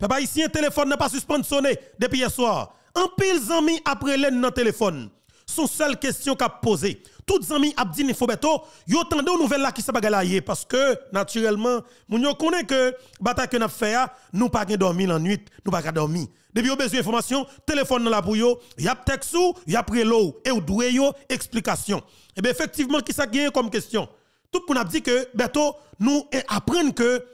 Papa, ici, un téléphone n'a pas suspendu sonner depuis hier soir. En pile, zami après l'aide dans téléphone. Son seule question qu'a posé. Toutes amis a dit Nifobeto, yo tendez nouvelle nouvelles qui s'est ye. parce que, naturellement, moun yo que bata que n'a fait, nous pas dormi la nuit, nous pas dormi. Depuis yon besoin d'informations, téléphone dans la pour yo, yap texte a y'a et ou doué yo, explication. Et eh bien, effectivement, qui s'est gagne comme question? Tout le monde a dit que, Beto, nous apprenons que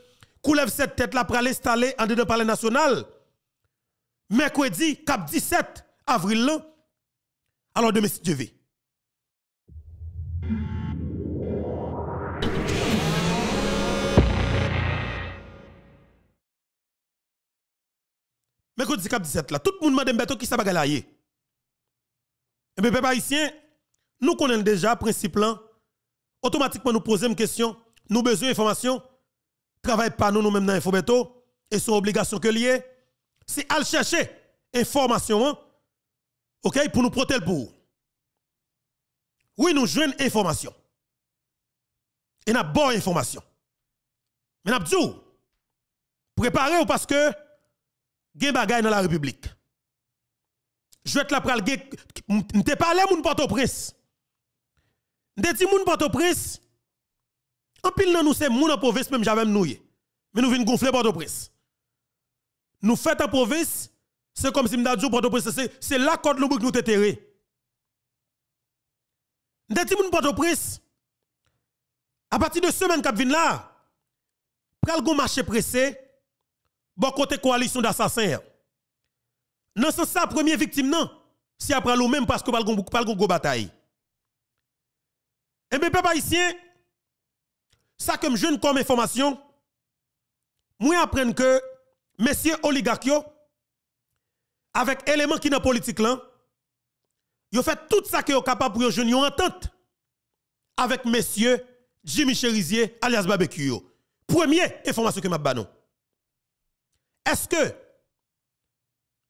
Koulev cette tête là pour aller installer en dedans palais national. Mercredi, cap 17 avril Alors demain si Dieu veut. Mercredi cap 17 là, tout le monde m'a dit qui ça bagalaye. Et eh bien, peuple haïtien, nous connaissons déjà le principe là. Automatiquement, nous posons une question. Nous avons besoin d'informations travail pas nous nous-mêmes dans Infobeto et son obligation que lié, c'est aller chercher information hein, OK pour nous protéger pour. Oui, nous jouons information. Et n'a bonne information. Mais nous dit préparez ou parce que nous bagay dans la République. Je la pral la m'te parlé moun Port-au-Prince. M'te dit moun port au en pile nous c'est moun en province même j'avais nous. Mais nous venons gonfler Port-au-Prince. Nous faisons en province, c'est comme si m'dadjou Port-au-Prince c'est là que nous nous tétéré. Nous avons moun Port-au-Prince à partir de semaine qui vient là, pral gon marché pressé bon côté coalition d'assassins. Non sommes sa première victime non, si après nous même parce que pral gon pral gon go bataille. Et eh bien, peuple haïtien, ça que je comme information, moi apprendre que messieurs oligarques avec éléments qui dans politique là, a fait tout ça que sont capable pour jeune en entente avec messieurs Jimmy Cherizier alias Barbecue. Première information que m'a banon. Est-ce que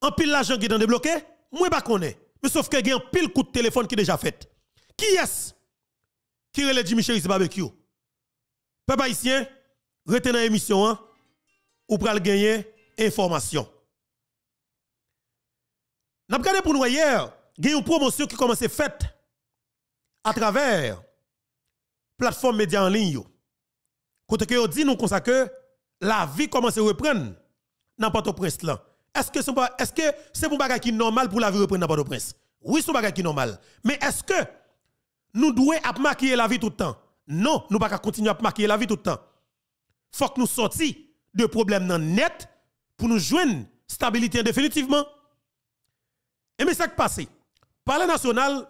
en pile l'argent qui est débloqué, moi pas connais. Mais sauf que y a un pile coup de téléphone qui déjà fait. Qui est-ce qui est le Jimmy Cherizier Barbecue pas ici, retenez dans l'émission, hein, ou pral gagner information. N'a regardé pour nous hier, il une promotion qui commence faite à travers plateforme média en ligne. Quand que dit nous que la vie commence à reprendre n'importe où au prince là. Est-ce que c'est est-ce que c'est pour bagay normal pour la vie reprendre dans port prince Oui, c'est bagay qui normal. Mais est-ce que nous devons marquer la vie tout le temps non, nous ne pouvons pas continuer à marquer la vie tout le temps. Il faut que nous sortions de problèmes net pour nous joindre stabilité définitivement. Et mais ça qui passe, la national,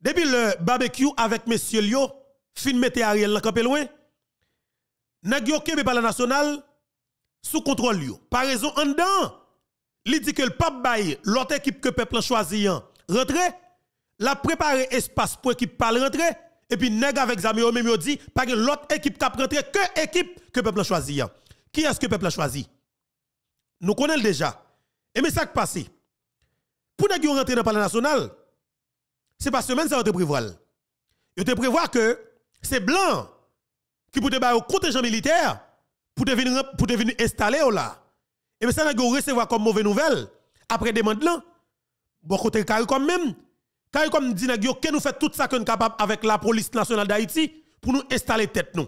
depuis le barbecue avec Monsieur Lyo, fin mette Ariel dans campé loin, n'a le palais national sous contrôle Lyo. Par raison, en dedans, il dit que le pape baille l'autre équipe que le peuple choisit rentrer, la préparer espace pour équipe pas rentrer et puis, pas avec Zami, même yo dit, pas l'autre équipe qui a rentré que équipe que le peuple a choisi. Hein. Qui est-ce que le peuple a choisi? Nous connaissons déjà. Et mais ça qui passe. Pour nèg rentrer dans le palais national, c'est pas semaine ça te prévoit. Yo te prévoit que c'est blanc qui peut te bailler au contingent militaire pour devenir venir pour te venir installer oh là. Et mais ça nèg recevoir comme mauvaise nouvelle après demande là. Bon côté carré comme même quand comme dit que nous fait tout ça que nous capable avec la police nationale d'Haïti pour nous installer tête nous.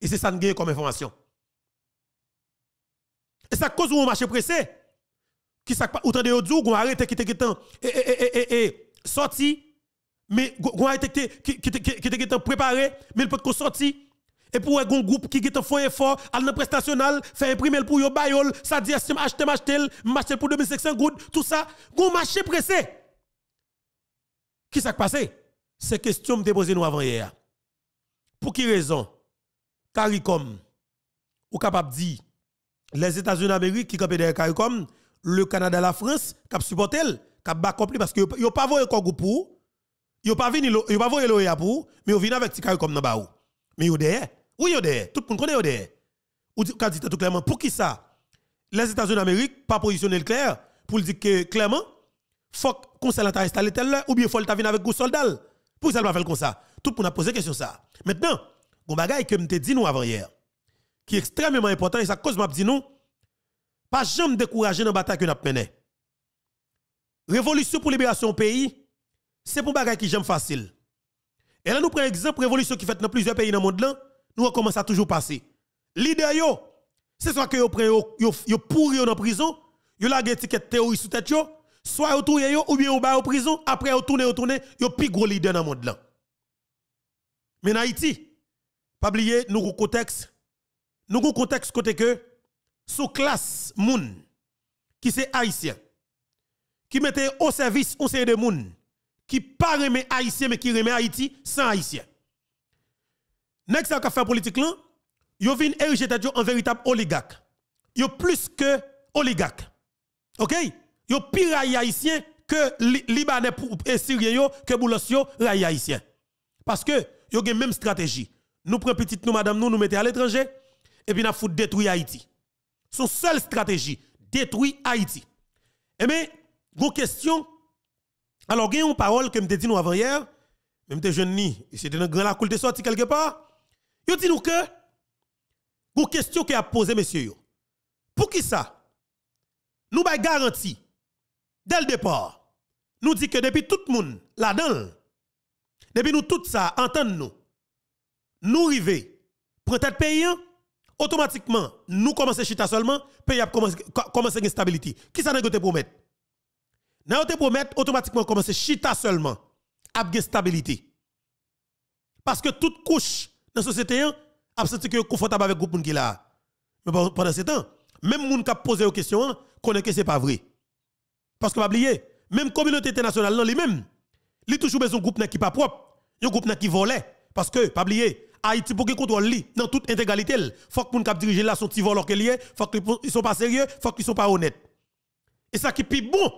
Et c'est ça nous gagne comme information. Et ça cause un marché pressé. Qui ça autant de jours qu'on arrête qui était et et et et sorti mais qu'on arrête qui qui qui préparé mais il peut qu'on sorti et pour un groupe qui est fort effort à la presse nationale fait imprimer pour yo bayol ça dit acheter acheter acheter pour 2500 gouttes tout ça un marché pressé. Qui s'est passé? C'est question que posée nous avant hier. Pour qui raison? CARICOM, ou capable de dire, les États-Unis d'Amérique qui campent derrière CARICOM, le Canada et la France, qui supportent, qui Cap up parce qu'ils n'ont pas voyé Kogou pour, ils n'ont pas venu, ils pas voyé l'OEA pour, mais ils viennent avec CARICOM dans bas. Mais ils derrière. Oui, ils derrière. Tout le monde connaît derrière. Ou dit tout clairement, pour qui ça? Les États-Unis d'Amérique, pas positionné clair, pour dire que clairement, faut que le conseil t'a installé tel ou bien faut vienne avec un soldat. Pour ça, va faire comme ça. Tout pour nous poser question ça. Maintenant, un bagage que je te dit nous avant hier, qui est extrêmement important, et ça cause m'a dit nous, pas jamais décourager dans la bataille que nous avons Révolution pour libération pays, c'est pour bagage qui j'aime facile. Et là, nous prenons exemple révolution qui fait dans plusieurs pays dans le monde là, nous commence à toujours passer. L'idée c'est soit que vous prenez. yo yo, pourri dans prison, yo la étiquette terroriste sous tête yo, soit vous tournez ou bien vous en prison, après vous tournez, vous tournez, vous plus gros leader dans le monde. Mais en Haïti, pas oublier, nous avons contexte, nous avons contexte côté que, sous classe moun, qui c'est haïtien, qui mettait au service on série de moun, qui pas remet haïtien, mais qui remet Haïti sans haïtien. Next, à fait politique là, yo vin ériger en véritable oligarque. Yo plus que oligarque. OK? yo pire haïtien que libanais et syrien que boulos yo haïtien parce que yo gen même stratégie nous prenons petite nous madame nous nous mettons à l'étranger et puis nous fout détruire Haïti son seule stratégie détruire Haïti et eh mais vos question alors gen une parole que me dit nous avant hier même te jeune ni c'était dans grand la coule de sorti quelque part yo dit nous que Vos question que a posé monsieur yo pour qui ça nous ba garantie dès le départ, nous dit que depuis tout le monde là-dedans, depuis nous tout ça, entendons-nous, nous arrivons, prendre tête pays, automatiquement, nous commençons à chita seulement, pays a commencé à une stabilité. Qui ça n'a pas Nous N'a pas promettre, automatiquement, commencer chita seulement, à stabilité. Parce que toute couche dans la société, a senti que confortable avec le groupe qui là. Mais pendant ce temps, même les gens qui posent des questions, hein, connaissent que ce n'est pas vrai. Parce que pas oublier, même communauté internationale, lui-même, il est toujours besoin d'un groupe qui pas propre, un groupe qui volait. Parce que, pas oublier, Haïti pour qu'il contrôle lui dans toute intégralité. Il faut que les gens dirigent là sont voleurs il faut qu'ils sont pas sérieux, faut qu'ils sont pas honnêtes. Et ça qui est bon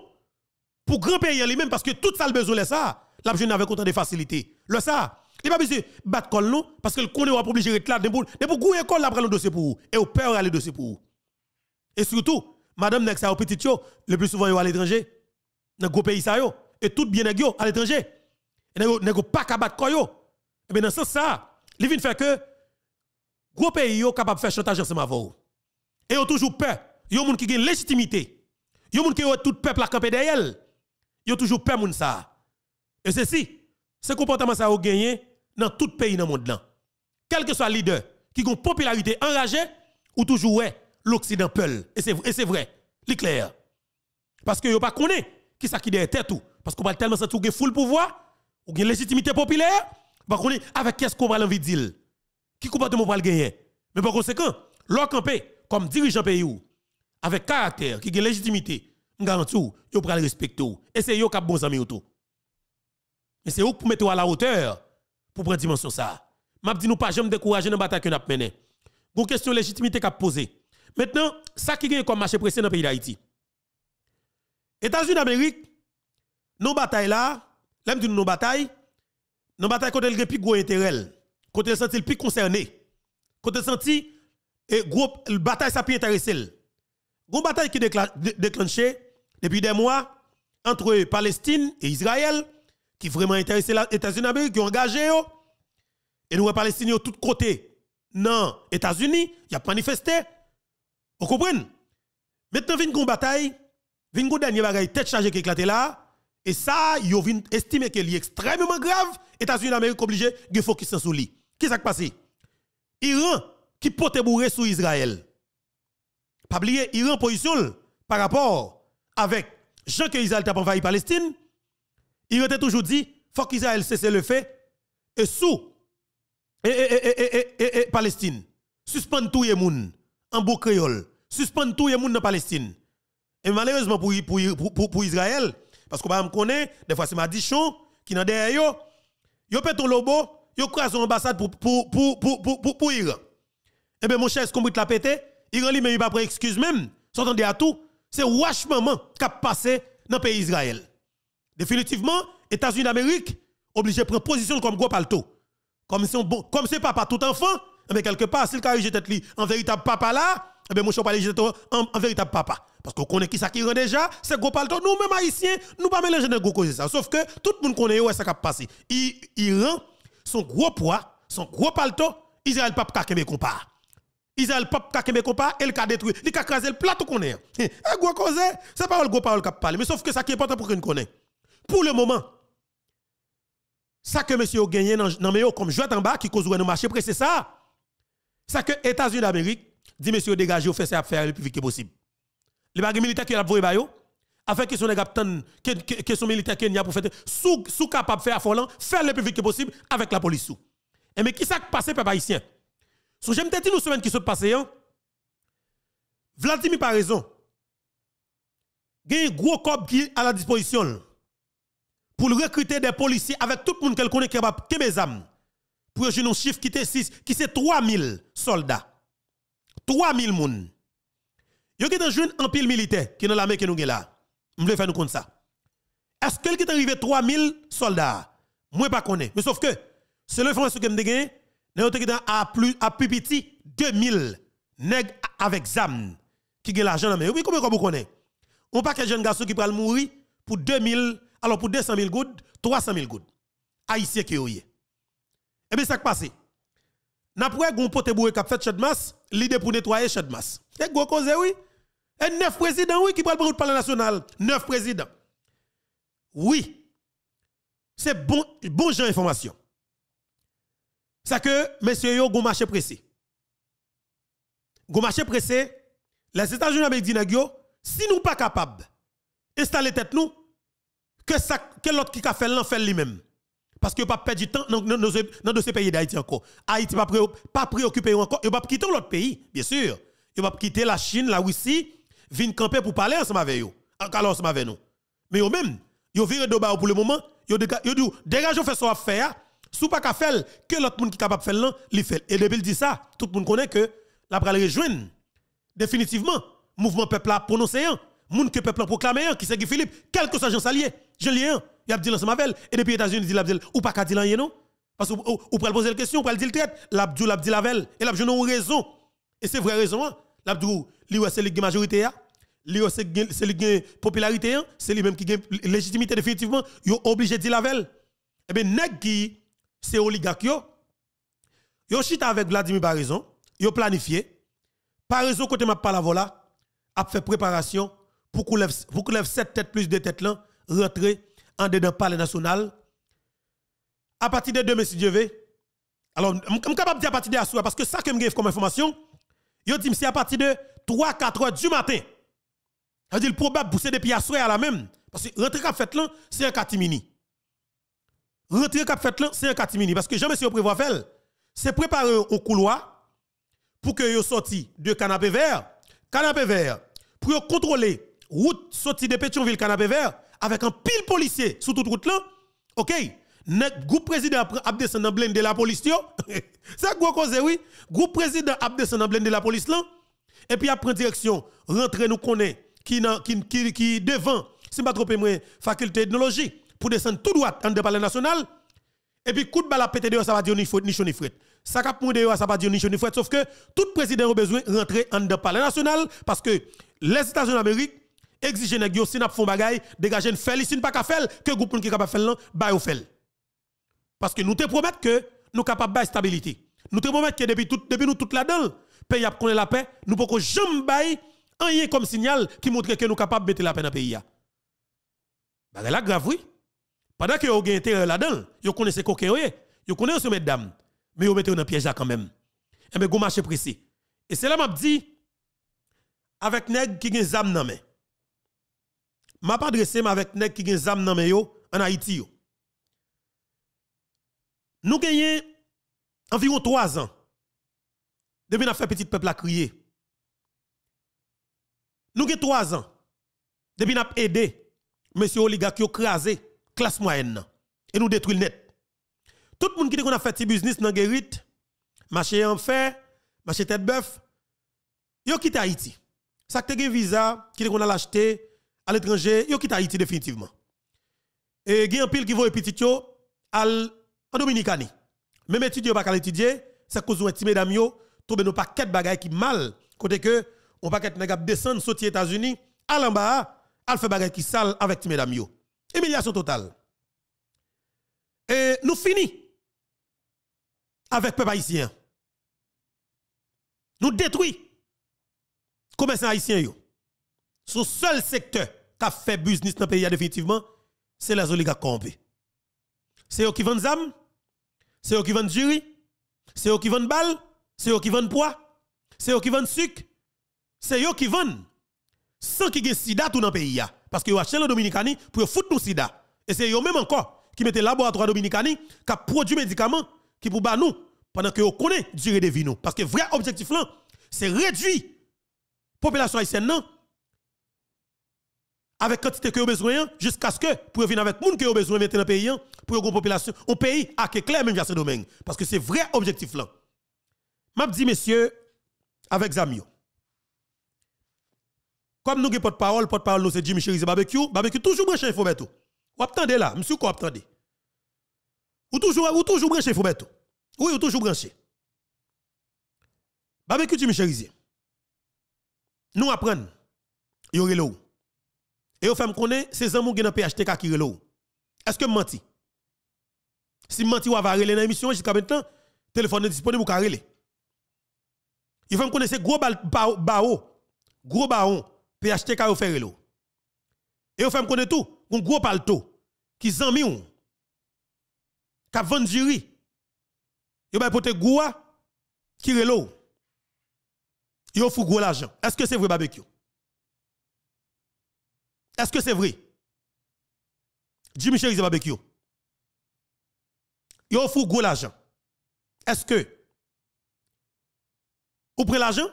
pour grand pays lui-même, parce que tout ça le besoin de ça, la jeune avec autant de facilité. Le ça, il pas besoin de battre col parce que le connaît pas obligé de là, de pour gouer col après le dossier pour vous. Et au père le dossier pour vous. Et surtout, madame nèg sa au petit yo, le plus souvent yo à l'étranger. Dans gros pays ça yo et tout bien nèg yo à l'étranger. Et nèg pas capable battre yo. Et eh bien dans ce sens ça, li vinn faire que gros pays yo capable faire chantage ensemble avec Et yo toujours peur, yo moun qui gagne légitimité. Yo moun qui yo tout peuple à camper derrière. Yo toujours peur moun ça. Et ceci, ce comportement ça a gagné dans tout pays dans le monde là. Quel que soit le leader qui a une popularité enragée ou toujours ouais l'Occident peul. Et c'est vrai, c'est vrai. clair. Parce que yo pas connaît qui ça qui derrière tête tout. Parce qu'on va tellement ça tout full pouvoir, ou une légitimité populaire, bah connaît avec qui est-ce qu'on va l'envie de Qui de va le gagner. Mais par conséquent, leur comme dirigeant pays ou avec caractère, qui a légitimité, garantit que vous pral le respect. Et c'est yo qui bon ami ou tout. Mais c'est eux pour mettre à la hauteur pour prendre dimension ça. M'a dit nous pas jamais décourager dans bataille que n'a mené. Vous question légitimité qu'a posée. Maintenant, ça qui est comme marché pressé dans le pays d'Haïti. États-Unis d'Amérique, nos batailles là, là, de nos batailles, nos batailles côté le plus gros intérêt, côté le senti le plus concerné, côté le senti, et eh, le bataille ça plus intéressé. Gros bataille qui déclenché depuis des mois entre Palestine et Israël, qui vraiment intéressé les États-Unis d'Amérique, qui ont engagé oh. Et nous, les Palestiniens, de tous côtés, non, États-Unis, ils ont manifesté, vous comprenez Maintenant, vient une bataille, vient une dernière bataille tête chargé qui éclate là. Et ça, ils viennent estimé qu'elle est extrêmement grave. États-Unis d'Amérique obligés de focus sur lui. Qu'est-ce qui s'est passé Iran qui pote bourré sur Israël. Pas oublier, Iran position par rapport avec Jean que Israël t'a envahi Palestine. Il était toujours dit, faut qu'Israël cesse le fait et sous et, Palestine. Suspend tout les monde en beau créole. Suspendre tout le monde en Palestine. Et malheureusement pour, pour, pour, Israël, parce qu'on me connais, des fois c'est ma Madichon qui est derrière yo, yo pète ton lobo, yo crase ambassade pour, pour, pour, pour, pour, pour, Iran. Eh bien, mon cher, ce qu'on la pété, Iran lui mais il pas prêt excuse même, s'entendez à tout, c'est wash maman qui a passé dans le pays Israël. Définitivement, États-Unis d'Amérique obligé de prendre position comme gros palto. Comme si on, comme c'est papa tout enfant, mais eh quelque part, s'il le tête lui en véritable papa là, eh ne mon pas j'étais en, véritable papa. Parce qu'on connaît qui ça qui rend déjà, c'est gros palto. Nous, même haïtiens, nous pas mélanger de gros cause ça. Sauf que tout le monde connaît où est ce qui passé. rend son gros poids, son gros palto, Israël pas kakembe compas. Israël pas kakembe compas, elle a détruit, il a crasé le plateau qu'on est. un eh, gros cause, c'est pas le gros parole qui parle. Mais sauf que ça qui est important pour qu'on connaît. Pour le moment, ça que monsieur a gagné dans, dans comme jouet en bas qui cause le marché, c'est ça. Ça que États-Unis d'Amérique dit monsieur dégagez, fait ça faire le plus vite possible. Les bagues militaires qui sont voué bayo, afin que son capitaine que son militaire Kenya pour faire sous sous capable faire affolant, faire le plus vite possible avec la police Et mais qui ça passé peuple haïtien Je j'aime te dire nous semaines qui sont hein. Vladimir par raison. Il y a un gros corps qui à la disposition pour recruter des policiers avec tout le monde qu'elle connaît qui capable de mes âmes pour jouer un chiffre qui est 6, qui c'est 3000 soldats. 3000 moun. Yo qui joué un pile militaire qui dans l'armée qui nous est là. Je fait faire nous compte ça. Est-ce que est arrivé 3000 soldats Moi, pas connais. Mais sauf que, c'est l'information que je gagné, nous avons à à plus petit 2000 nègres avec ZAM qui ont l'argent dans la main. Oui, comment vous connaissez On que de jeunes garçons qui prennent mourir pour 2000, alors pour 200 000 gouttes, 300 000 gouttes. Haïtiens qui ont eh bien, ça qui passe. N'après vous pote boué k'ap fait de masse, l'idée pour nettoyer de masse. Et eh, gros cause oui. Et eh, neuf présidents oui qui parlent pour le national, neuf présidents. Oui. C'est bon bon genre information. Ça que messieurs yo gon marché pressé. Gon marché pressé, les États-Unis avec Dinagio, si nous pas capables installer tête nous que ça que l'autre qui a fait l'enfer lui-même. Parce que pas perdre du temps dans, dans, ces pays d'Haïti encore. Haïti pas pas préoccupé encore. Il pas quitter l'autre pays, bien sûr. Il pas quitter la Chine, la Russie, venir camper pour parler ensemble avec eux. Alors ensemble avec nous. Mais eux même, ils virez de bas pour le moment, ils dit dégage de faire ça affaire, sous pas qu'à faire que l'autre monde qui capable faire là, il fait. Et depuis il dit ça, tout le monde connaît que la pral rejoindre définitivement mouvement peuple a prononcé, monde que peuple a proclamé, qui c'est Philippe, quel que soit Jean Salier, Jean Lien il a dit l'ensemble avec et depuis États-Unis il a dit ou pas dire rien non parce que ou pour poser la question pour dire le traite l'abdou la velle. et l'abdou non raison et c'est vrai raison hein? l'abdou lui c'est la majorité a lui c'est la popularité c'est lui hein? hein? même qui gagne légitimité définitivement il est obligé de dire velle. et eh bien nèg c'est oligarque yo yo chita avec Vladimir Barizon yo planifié Barison côté m'a pas voix voilà a fait préparation pour qu'on lève pour qu'on lève 7 têtes plus 2 têtes là rentrer en dedans palais national. À partir de demain, si Dieu veut. Alors, je suis capable de dire à partir de soir, parce que ça que je comme information, je dis c'est à partir de 3-4 heures du matin. Je dis le probable pousser depuis à soir à la même. Parce que rentrer cap fait là, c'est un catimini. Rentrer cap fait là, c'est un mini. Parce que Jean-Monsieur prévoit faire, c'est préparer au couloir pour que vous sorti de canapé vert. Canapé vert, pour contrôler route sortie de Pétionville canapé vert avec un pile policier sur toute route là, OK, le groupe président a descendu en de la police Ça gros cause oui, groupe président a descendu blende de la police là et puis après direction rentrer nous connaît qui qui devant c'est pas trop la faculté de pour descendre tout droit en palais national et puis coup de balle à péter dehors ça va dire ni faut ni chaud ni fret ça cap dehors ça va dire ni chaud ni fret sauf que tout président a besoin rentrer en palais national parce que les États-Unis d'Amérique exiger nèg yo si n'a font bagay, dégager ne si pas ka faire que groupe qui capable faire là, ba yo faire. Parce que nous te promettons que nous sommes capables de stabilité. Nous te promettons que depuis tout depuis nous tout là-dedans, pays a connaît la paix, nous pouvons jamais faire rien comme signal qui montre que nous sommes capables de mettre la paix dans le pays. Bagay la grave oui. Pendant que vous avez intérêt là-dedans, vous connaissez coquin, vous connaissez ce mesdames, mais vous mettez dans piège là quand même. Et eh bien, vous marché précis. Et c'est là que je avec nèg qui gen zam nan m'a pas adressé avec nèg qui gen zam nan yo en Haïti yo. Nous gagnons environ trois ans depuis nous fait petit peuple à crier. Nous gagnons trois ans depuis nous aidé M. oligarque a crasé classe moyenne et nous détruit net. Tout le monde qui a fait petit business dans guérite, marché en fer, marché tête bœuf, yo quitté Haïti. Ça été un visa qui qu'on a acheté à l'étranger, ils quitte Haïti définitivement. Et il y a un pile qui vont petit en Dominicani. Même étudiant pas étudier, c'est cause un petit mesdames yo nos paquets de bagay qui mal côté que on paquet nèg descendre aux États-Unis, à l'en bas, al fait bagaille qui sale avec petit mesdames yo. Humiliation totale. Et nous fini avec peuple haïtien. Nous détruit commerçants haïtiens yo. Son seul secteur qui fait business dans le pays définitivement, c'est les oligarques corrompus. C'est eux qui vendent zam, c'est eux qui vendent jury, c'est eux qui vendent balles, c'est eux qui vendent poids, c'est eux qui vendent sucre, c'est eux qui vendent sans qu'il y ait sida tout dans le pays. Parce qu'ils achètent le Dominicani pour foutre nous sida. Et c'est eux-mêmes encore qui mettent le laboratoire Dominicani qui produit des médicaments qui pour nous pendant que vous connaissez durée de vie nous. Parce que le vrai objectif là, c'est réduire la population haïtienne non avec quantité que vous besoin jusqu'à ce que pour venir avec monde que vous besoin mettre dans le pays pour une population au pays à clair même dans ce domaine parce que c'est vrai objectif là m'a dit messieurs avec Zamio comme nous avons porte-parole porte-parole nous c'est Jimmy Chéri barbecue barbecue toujours branché faut tout Vous attendez là monsieur quoi attendez Vous toujours ou toujours branché info oui vous toujours branché barbecue Jimmy Chéri nous apprenons y aurait et vous faites connaître, ces amours qui dans PHTK qui relou. Est-ce que menti? Si menti ou avare dans l'émission jusqu'à maintenant, téléphone est disponible pour carré. Vous faites connaître, ces gros bao, gros baon, PHTK ou fait relou. Et vous faites connaître tout, un gros palto, qui zami ou, qui vend du riz. Vous eh faites ben, pote gros, qui relou. Vous faites gros l'argent. Est-ce que c'est vrai barbecue? Est-ce que c'est vrai? Jimmy Chéri, barbecue. Yo fou gros l'argent. Est-ce que ou prenez l'argent?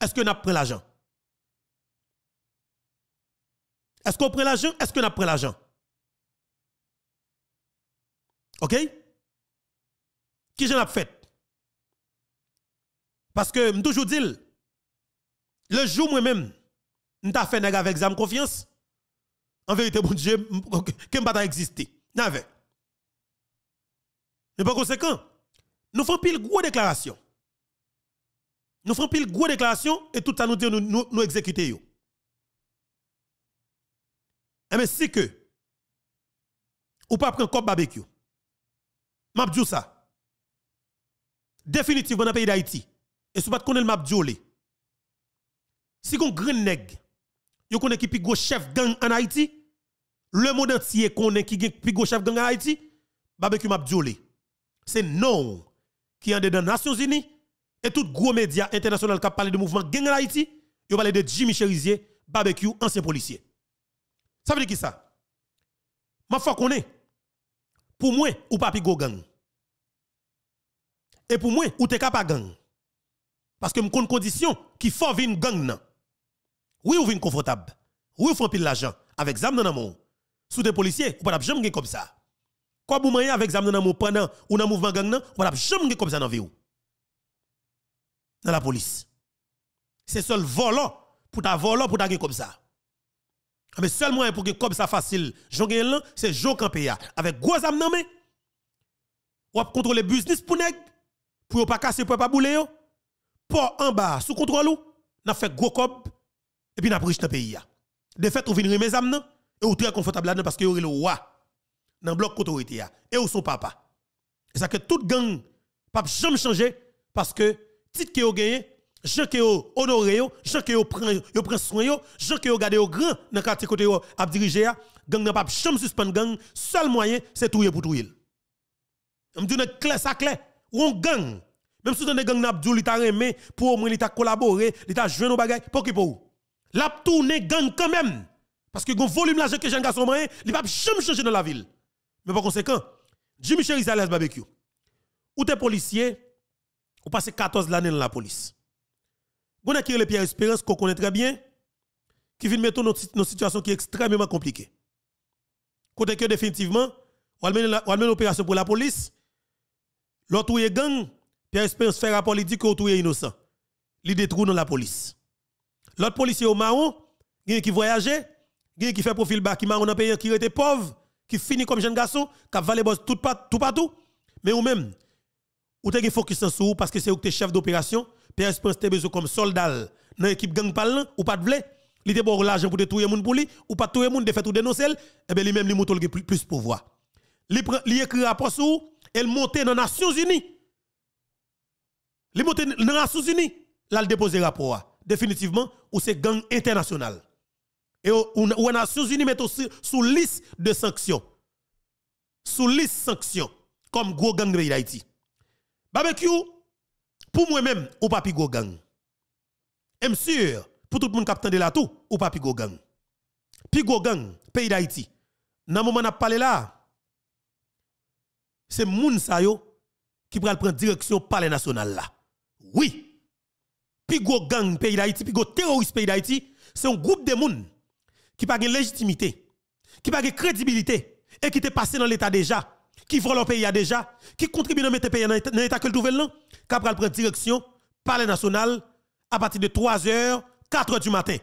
Est-ce que n'a pris l'argent? Est-ce qu'on prend l'argent? Est-ce qu'on a pris l'argent? OK? Qui j'en a fait? Parce que, je toujours dit, le jour moi-même, je fait avec zam confiance, en vérité, bon Dieu, qui pas existé. N'avait. Mais par conséquent, nous faisons pile gros déclaration. Nous faisons pile gros déclaration et tout ça nous dit nous, nous, Mais eh si que, ou pas prendre cop barbecue, m'a dit ça. Définitivement dans le pays d'Haïti. Et si vous ne connaissez pas le si vous avez un grand nègre, vous connaissez qui est le chef gang en Haïti, le monde entier connaît qui est plus gros chef gang Haïti, barbecue m'a C'est non qui est dans les Nations Unies et tout gros médias internationaux qui parlent de mouvement gang Haïti, ils parlent de Jimmy Cherizier, barbecue ancien policier. Ça veut dire qui ça Ma foi qu'on est pour moi ou pas pigo gang. Et pour moi ou t'es capable gang. Parce que me une condition qui faut venir gang Oui ou vivre confortable. Oui ou font pile l'argent avec zam dans sous des policiers, on ou pas jamais comme ça. Quoi vous m'ayez avec Zamnon dans pendant ou dans mouvement gang, ou pas comme ça dans vie. Dans la police. C'est seul volant hein, pour ta volant hein, pour ta comme ça. Ah, mais seulement pour que comme ça facile, jongen là, c'est Jo Campéa hein. avec gros zam nan Ou ap contrôler business pour nèg pour pas casser pour pas bouler yo. Port en bas sous contrôle ou, n'a fait gros cob et puis n'a pris dans pays De fait, ou vin remet zam nan et ou très confortable là-dedans parce que vous le roi dans le bloc autorité. Et ou son papa. Et ça que toute gang, pape jamais changer parce que titre que vous gagné, gens que vous honorez, gens que yo pris soin, gens que vous gardé au grand dans le quartier côté vous a dirigé, gang n'a pas jamais suspendre gang, seul moyen c'est tout pour tout. on me dis clair ça clair, ou on gang. Même si vous avez gang n'a pas remé pour au moins il t'a collaboré, il t'a joué nos bagages pour qui pour. L'a tourner gang quand même. Parce que le volume l'argent que jeune garçon moyen, il va jamais changer dans la ville. Mais par conséquent, Jimmy Chéri barbecue. Ou t'es policier, ou passez 14 années dans la police. On avez le Pierre Espérance qu'on connaît très bien, qui vient mettre dans une situation qui est extrêmement compliquée. Côté que définitivement, on amène une opération pour la police, l'autre est gang, Pierre Espérance fait rapport, il dit que est innocent. Il détruit dans la police. L'autre policier au marron, qui voyageait, qui fait profil bas, qui marron pays, qui était pauvre, qui finit comme jeune garçon, qui va boss tout, tout partout. Mais ou même, ou t'es focus sur parce que c'est vous qui chef d'opération, Pierre Espérance t'es besoin comme soldat dans l'équipe gang palin ou pas de vle, il te bon l'argent pour détruire moun pour lui, ou pas tout le monde de faire tout dénoncer, et eh bien lui-même, il a plus pouvoir. Il écrit rapport sur vous, elle monte dans les Nations Unies. Il monte dans les Nations Unies, là, il dépose rapport. Définitivement, ou c'est gang international. Et les Nations Unies met aussi sous liste de sanctions. Sous liste de sanctions. Comme gros gang de Haïti. Barbecue, pour moi-même, ou papi gros gang. Et sûr, pour tout le monde qui de la tout, ou papi gros gang. Puis gros gang, pays d'Haïti. Dans le moment où on parlé là, c'est moun sa qui prend prendre direction palais national là. Oui. Puis gros gang pays d'Haïti, puis gros terroriste pays d'Haïti, c'est un groupe de monde qui n'a pas de légitimité, qui n'a pas de crédibilité, et qui est passé dans l'État déjà, qui vole le pays déjà, qui contribue à mettre le pays dans l'État que le là, qui a pris direction, palais national, à partir de 3h, 4h du matin.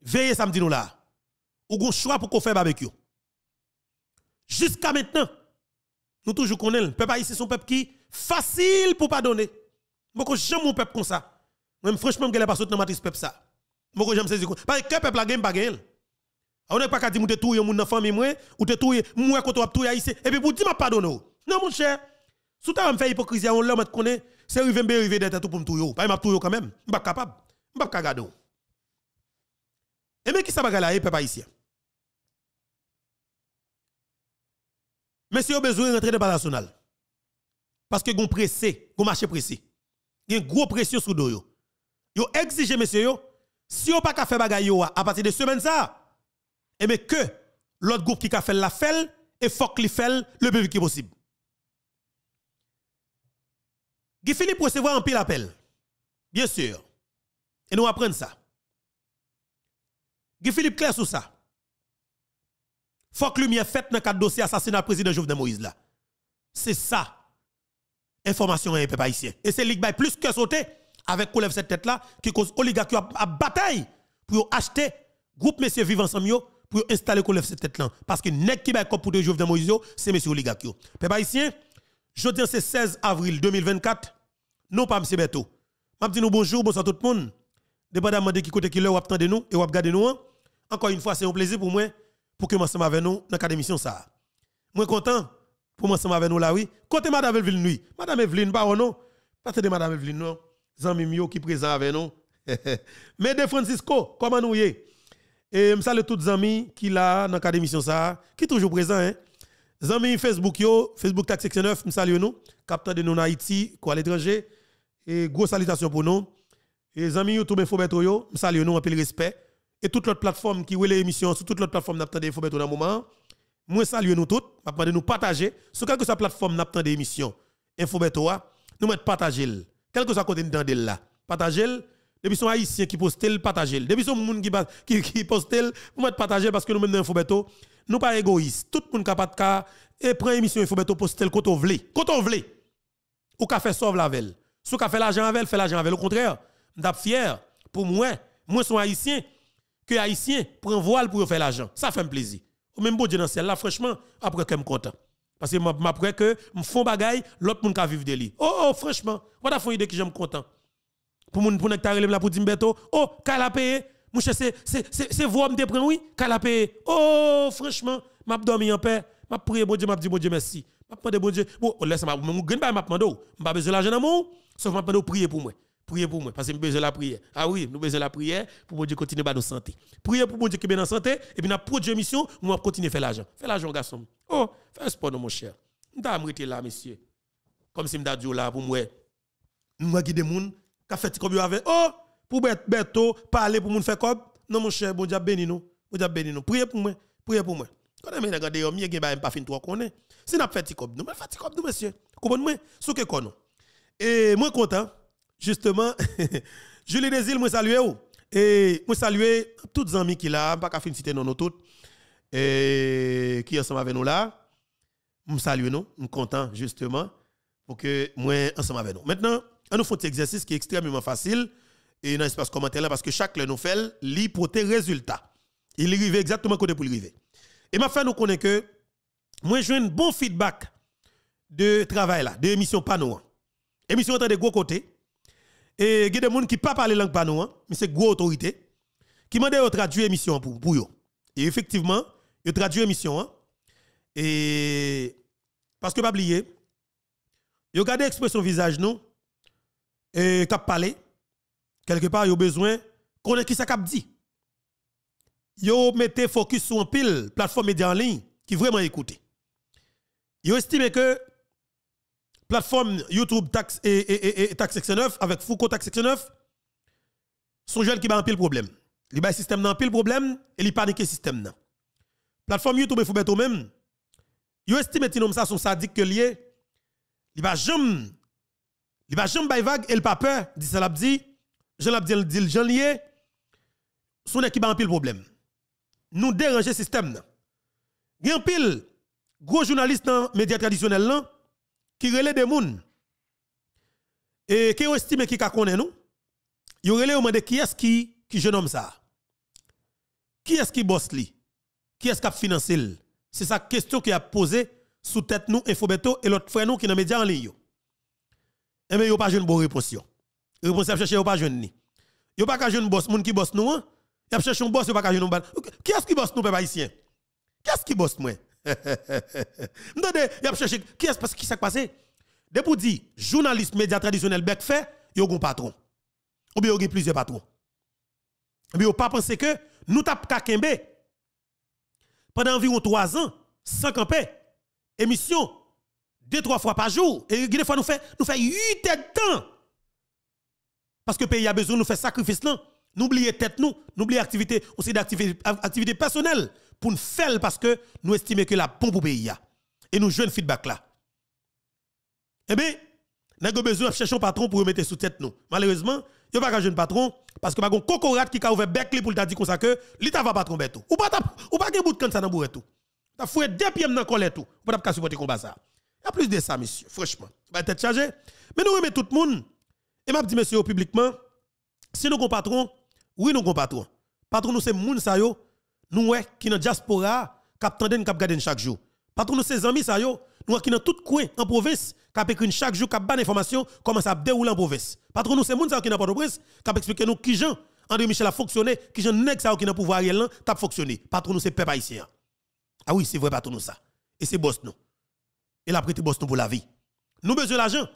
Veillez samedi nous là. Ou un choix pour qu'on fait barbecue. Jusqu'à maintenant, nous toujours connaissons. Le peuple ici, son peuple qui facile pour pardonner. donner. je jamais mon peuple comme ça. Même franchement, je ne pas sauter dans ma peuple ça. Moi, je me sais Parce que peuple a gagné, pas gagné. On n'est pas qu'à dire que tu es mon famille, moi, ou tu es moi, quand tu a tout Et puis, pour dire, ma pardonne. Non, mon cher, sous ta me fait hypocrisie, on l'a connaît, c'est arrivé, me arrivé d'être tout pour me tout. Pas m'a tout quand même. Je suis capable. Je suis capable. Et mais qui ça va galérer peuple haïtien? Mais si vous avez besoin de rentrer dans le national, parce que vous pressé, vous marchez pressé, vous avez une grosse pression sur le Vous exigez, monsieur, si on pas qu'à faire bagaille à partir de semaine ça, eh mais que l'autre groupe qui a fait la fait et faut li fait le plus vite possible. Guy Philippe recevoir un pile appel. Bien sûr. Et nous apprenons ça. Guy Philippe clair sur ça. Faut lumière fait dans cadre dossier assassinat président Jovenel Moïse là. C'est ça. Information à hein, peuple haïtien. Et c'est ligue plus que sauter avec Koulev cette tête là qui cause oligarque à bataille pour acheter groupe messieurs Vivants ensemble pour installer Koulev cette tête là parce que nèg qui bail pour deux de Moïse c'est messieurs oligarque je haïtien jeudi c'est 16 avril 2024 non pas M. Beto m'a dit nous bonjour bonsoir tout le monde dépendamment de qui côté qui l'a, ou de nous et ou regarder nous hein. encore une fois c'est un plaisir pour moi pour que ensemble avec nous dans cadre émission ça moi content pour ensemble avec nous là oui côté madame Evelyne nuit madame Evelyne pas bah, oh non pas de madame Evelyne non Mio qui présent avec nous. Mais de Francisco, comment nous y Et je salue tous les amis qui là dans la émission ça, qui toujours présent hein. Facebook yo, Facebook Tax 9, je salue nous, capteur de nous en Haïti, quoi à l'étranger et gros salutations pour nous. Et amis YouTube Info Beto yo, je nous en respect et toute autres plateformes qui les l'émission sur toute l'autre plateforme n'attendez Info Beto dans moment. Moi salue nous toutes, Je de nous partager sur quelque sa plateforme n'attendez des Info Beto hein. nous mettre partager quel que soit côté de là, partagez-le. Depuis son haïtien qui poste le partagez Depuis son monde qui, qui, poste le, vous partagez partager parce que nous sommes dans Fobeto. Nous pas égoïstes. Tout le monde pas de et prend émission Fobeto poste le quand on veut. Quand on veut. Ou qu'a fait sauve la velle. Sous qu'a fait l'argent avec, fait l'argent avec. Au contraire, suis fier pour moi, moi suis haïtien que haïtien prend voile pour faire l'argent. Ça fait un plaisir. Au même bon dans là franchement après que content. Parce que je prie que me des bagaille, l'autre monde qui vivre de lui. Oh, franchement, voilà une idée que j'aime content. Pour moun pour nek la pour dire oh, qu'elle a payé. Mouche, c'est, c'est, c'est, c'est vous me prend, oui, qu'elle a payé. Oh, franchement, m'a dormi en paix, m'a prié bon Dieu, m'a dit bon Dieu merci. M'a demandé bon Dieu, bon, laisse m'a, mon grand m'a demandé, m'a pas besoin l'argent dans mon, sauf m'a demandé prier pour moi priez pour moi, parce que j'ai besoin de la prière. Ah oui, nous besoin de la prière pour mon Dieu continuer à nous santé. Priez pour mon Dieu qui est en santé, et puis nous prochaine mission, nous continuer à faire l'argent. Fais l'argent, garçon. Oh, fais sport, mon cher. Nous avons là, monsieur. Comme si nous avons là pour moi. Nous avons des gens qui fait comme avec. Oh, pour Berto, parler pour mon faire comme. Non, mon cher, bon Dieu, béni nous. Bon Dieu, béni nous. Priez pour moi. Priez pour moi. Quand nous a regardé, il ne a pas fin trois qu'on est. Si nous avons fait nous, nous faisons nous, monsieur. Comprenez-moi? Ce que nous. Et moi, content justement, Julie Desil, je salue. Et je salue toutes les amis qui là, pas qu'à citer non tous, et qui ensemble avec nous là. Je salue nous, je suis content justement pour que moi ensemble avec nous. Maintenant, on nous faisons un exercice qui est extrêmement facile et dans espace commentaire là parce que chaque le nous fait, il tes résultat. Il arrive exactement côté pour arriver. Et ma fin nous connaît que moi j'ai un bon feedback de travail là, de émission en Émission de gros côté et il y a des gens qui ne parlent pas la langue nous, hein. mais c'est gros autorité, qui m'a dit de traduire l'émission pour, pour eux. Et effectivement, ils traduit l'émission. Hein. et parce que pas oublier, ils gardé l'expression visage nous, et cap parlé. quelque part, ils ont besoin qu'on ait qui ça cap dit. Ils le focus sur un pile plateforme média en ligne qui vraiment écoute. Ils estimé que plateforme YouTube Taxe et, et, et, Tax 9 avec Foucault Tax 9 son jeune qui va un pile problème. Il ont système dans pile problème et il panique système. La plateforme YouTube et Foubeto même, ils estiment que ça son sadique que lié. Il va jam il va jamais vague et le pas peur, dit ça dit. Je l'ai dit, Jean lié. Son équipe ba en pile problème. Nous déranger système. Ils ont pile gros journalistes dans les médias traditionnels qui relève des gens et qui estime qui connaît nous, ils relève au qui est-ce qui qui je nomme ça. Qui est-ce qui bosse lui Qui est-ce qui a financé C'est sa question qu'il a posé sous tête nous Infobeto et l'autre frère nous qui dans média en ligne. Et mais a pas jeune bonne réponse. Réponse à chercher a pas jeune ni. a pas jeune boss moun qui bosse nous. Hein? Y a cherché un boss yo pas jeune bal. Qui est-ce qui bosse nous peuple haïtien Qui est-ce qui bosse moi y a qui est parce qui s'est passé De pour dire journaliste média traditionnel bec fait, yo gon patron. Ou bien yo plusieurs patrons. bien pensent pas pensé que nous tap kakembe pendant environ 3 ans sans camper émission 2-3 fois par jour et des fois nous fait nous fait 8 têtes temps. Parce que le pays a besoin de nous faire sacrifice là. N'oubliez tête nous, n'oubliez activité aussi d'activité personnelle pour nous faire parce que nous estimons que la pompe au pays. Et nous jouons le feedback là. Eh bien, nous avons besoin de chercher un patron pour mettre sous tête nous. Malheureusement, il n'y a pas de patron parce que nous avons un cocorate qui a ouvert Berkeley pour dire comme ça que l'État va patron Ou pas ou pas bout de canne dans le tout. Tu as foué deux pieds dans colère tout. Ou pas de supporter combat ça. Il y a plus de ça monsieur, franchement. Va être chargé. Mais nous remettons tout le monde et m'a dit monsieur publiquement si nous avons un patron, oui nous avons patron. Patron nous c'est moun sa nous qui dans diaspora cap tendez cap garder chaque jour parce que nous sommes amis ça yo nous qui tout coin en province qui écrit chaque jour cap bonne information comment ça déroule en province parce que nous sommes qui dans Port-au-Prince cap que nous qui gens André Michel a fonctionné qui gens qui pouvoir qui de pouvoir réel fonctionné parce que nous sommes peuple haïtien ah oui c'est vrai patron nous ça et c'est boss nous et la prête boss nous pour la vie nous besoin l'argent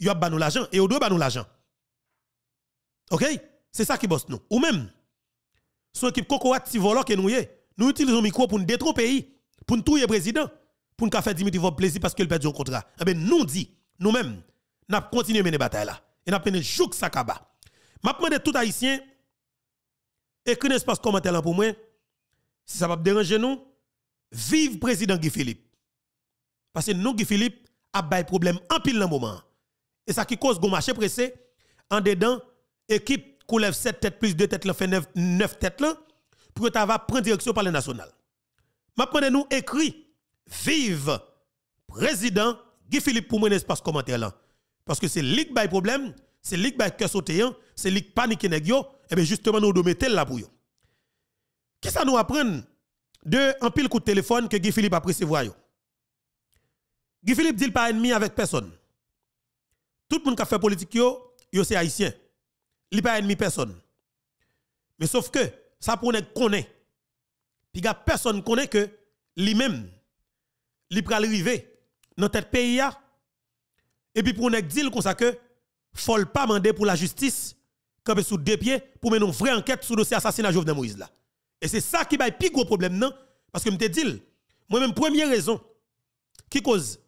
yo besoin de l'argent et nous doit besoin nous l'argent OK c'est ça qui bosse nous ou même son équipe coco-active que nous y Nous utilisons micro pour nous détruire le pays, pour nous le président, pour nous faire Dimitri votre plaisir parce qu'il perd son contrat. Eh ben, nous dit, nous-mêmes, nous continuons à mener bataille là. Et nous avons jouk sakaba. Je demande tout haïtien, écrivez un espace commentaire pour moi. Si ça va déranger nous, vive président Guy Philippe. Parce que nous, Guy Philippe, a des problème en pile dans le moment. Et ça qui cause qu'on marché pressé en dedans, équipe qu'on lève 7 têtes plus 2 têtes, là, fait 9, têtes là, pour que tu va prendre direction par le national. Maintenant, nous écrit Vive président Guy Philippe pour mon espace commentaire là. Parce que c'est lui qui a problème, c'est le qui a cœur sauté hein, c'est lui qui panique et eh bien justement nous devons mettre là pour eux. Qu'est-ce que ça nous apprend de un pile coup de téléphone que Guy Philippe a pris recevoir Guy Philippe dit pas ennemi avec personne. Tout le monde qui a fait politique yo, yo c'est haïtien li pas ennemi personne. Mais sauf que ça pour connaît. Puis personne connaît que lui-même li pral rive, dans tête pays et puis e pour nek dit comme ça que faut pas demander pour la justice comme sous deux pieds pour mener une vraie enquête sur le dossier assassinat Jovenel Moïse là. Et c'est ça qui va plus gros problème non parce que me te dis, moi-même première raison qui cause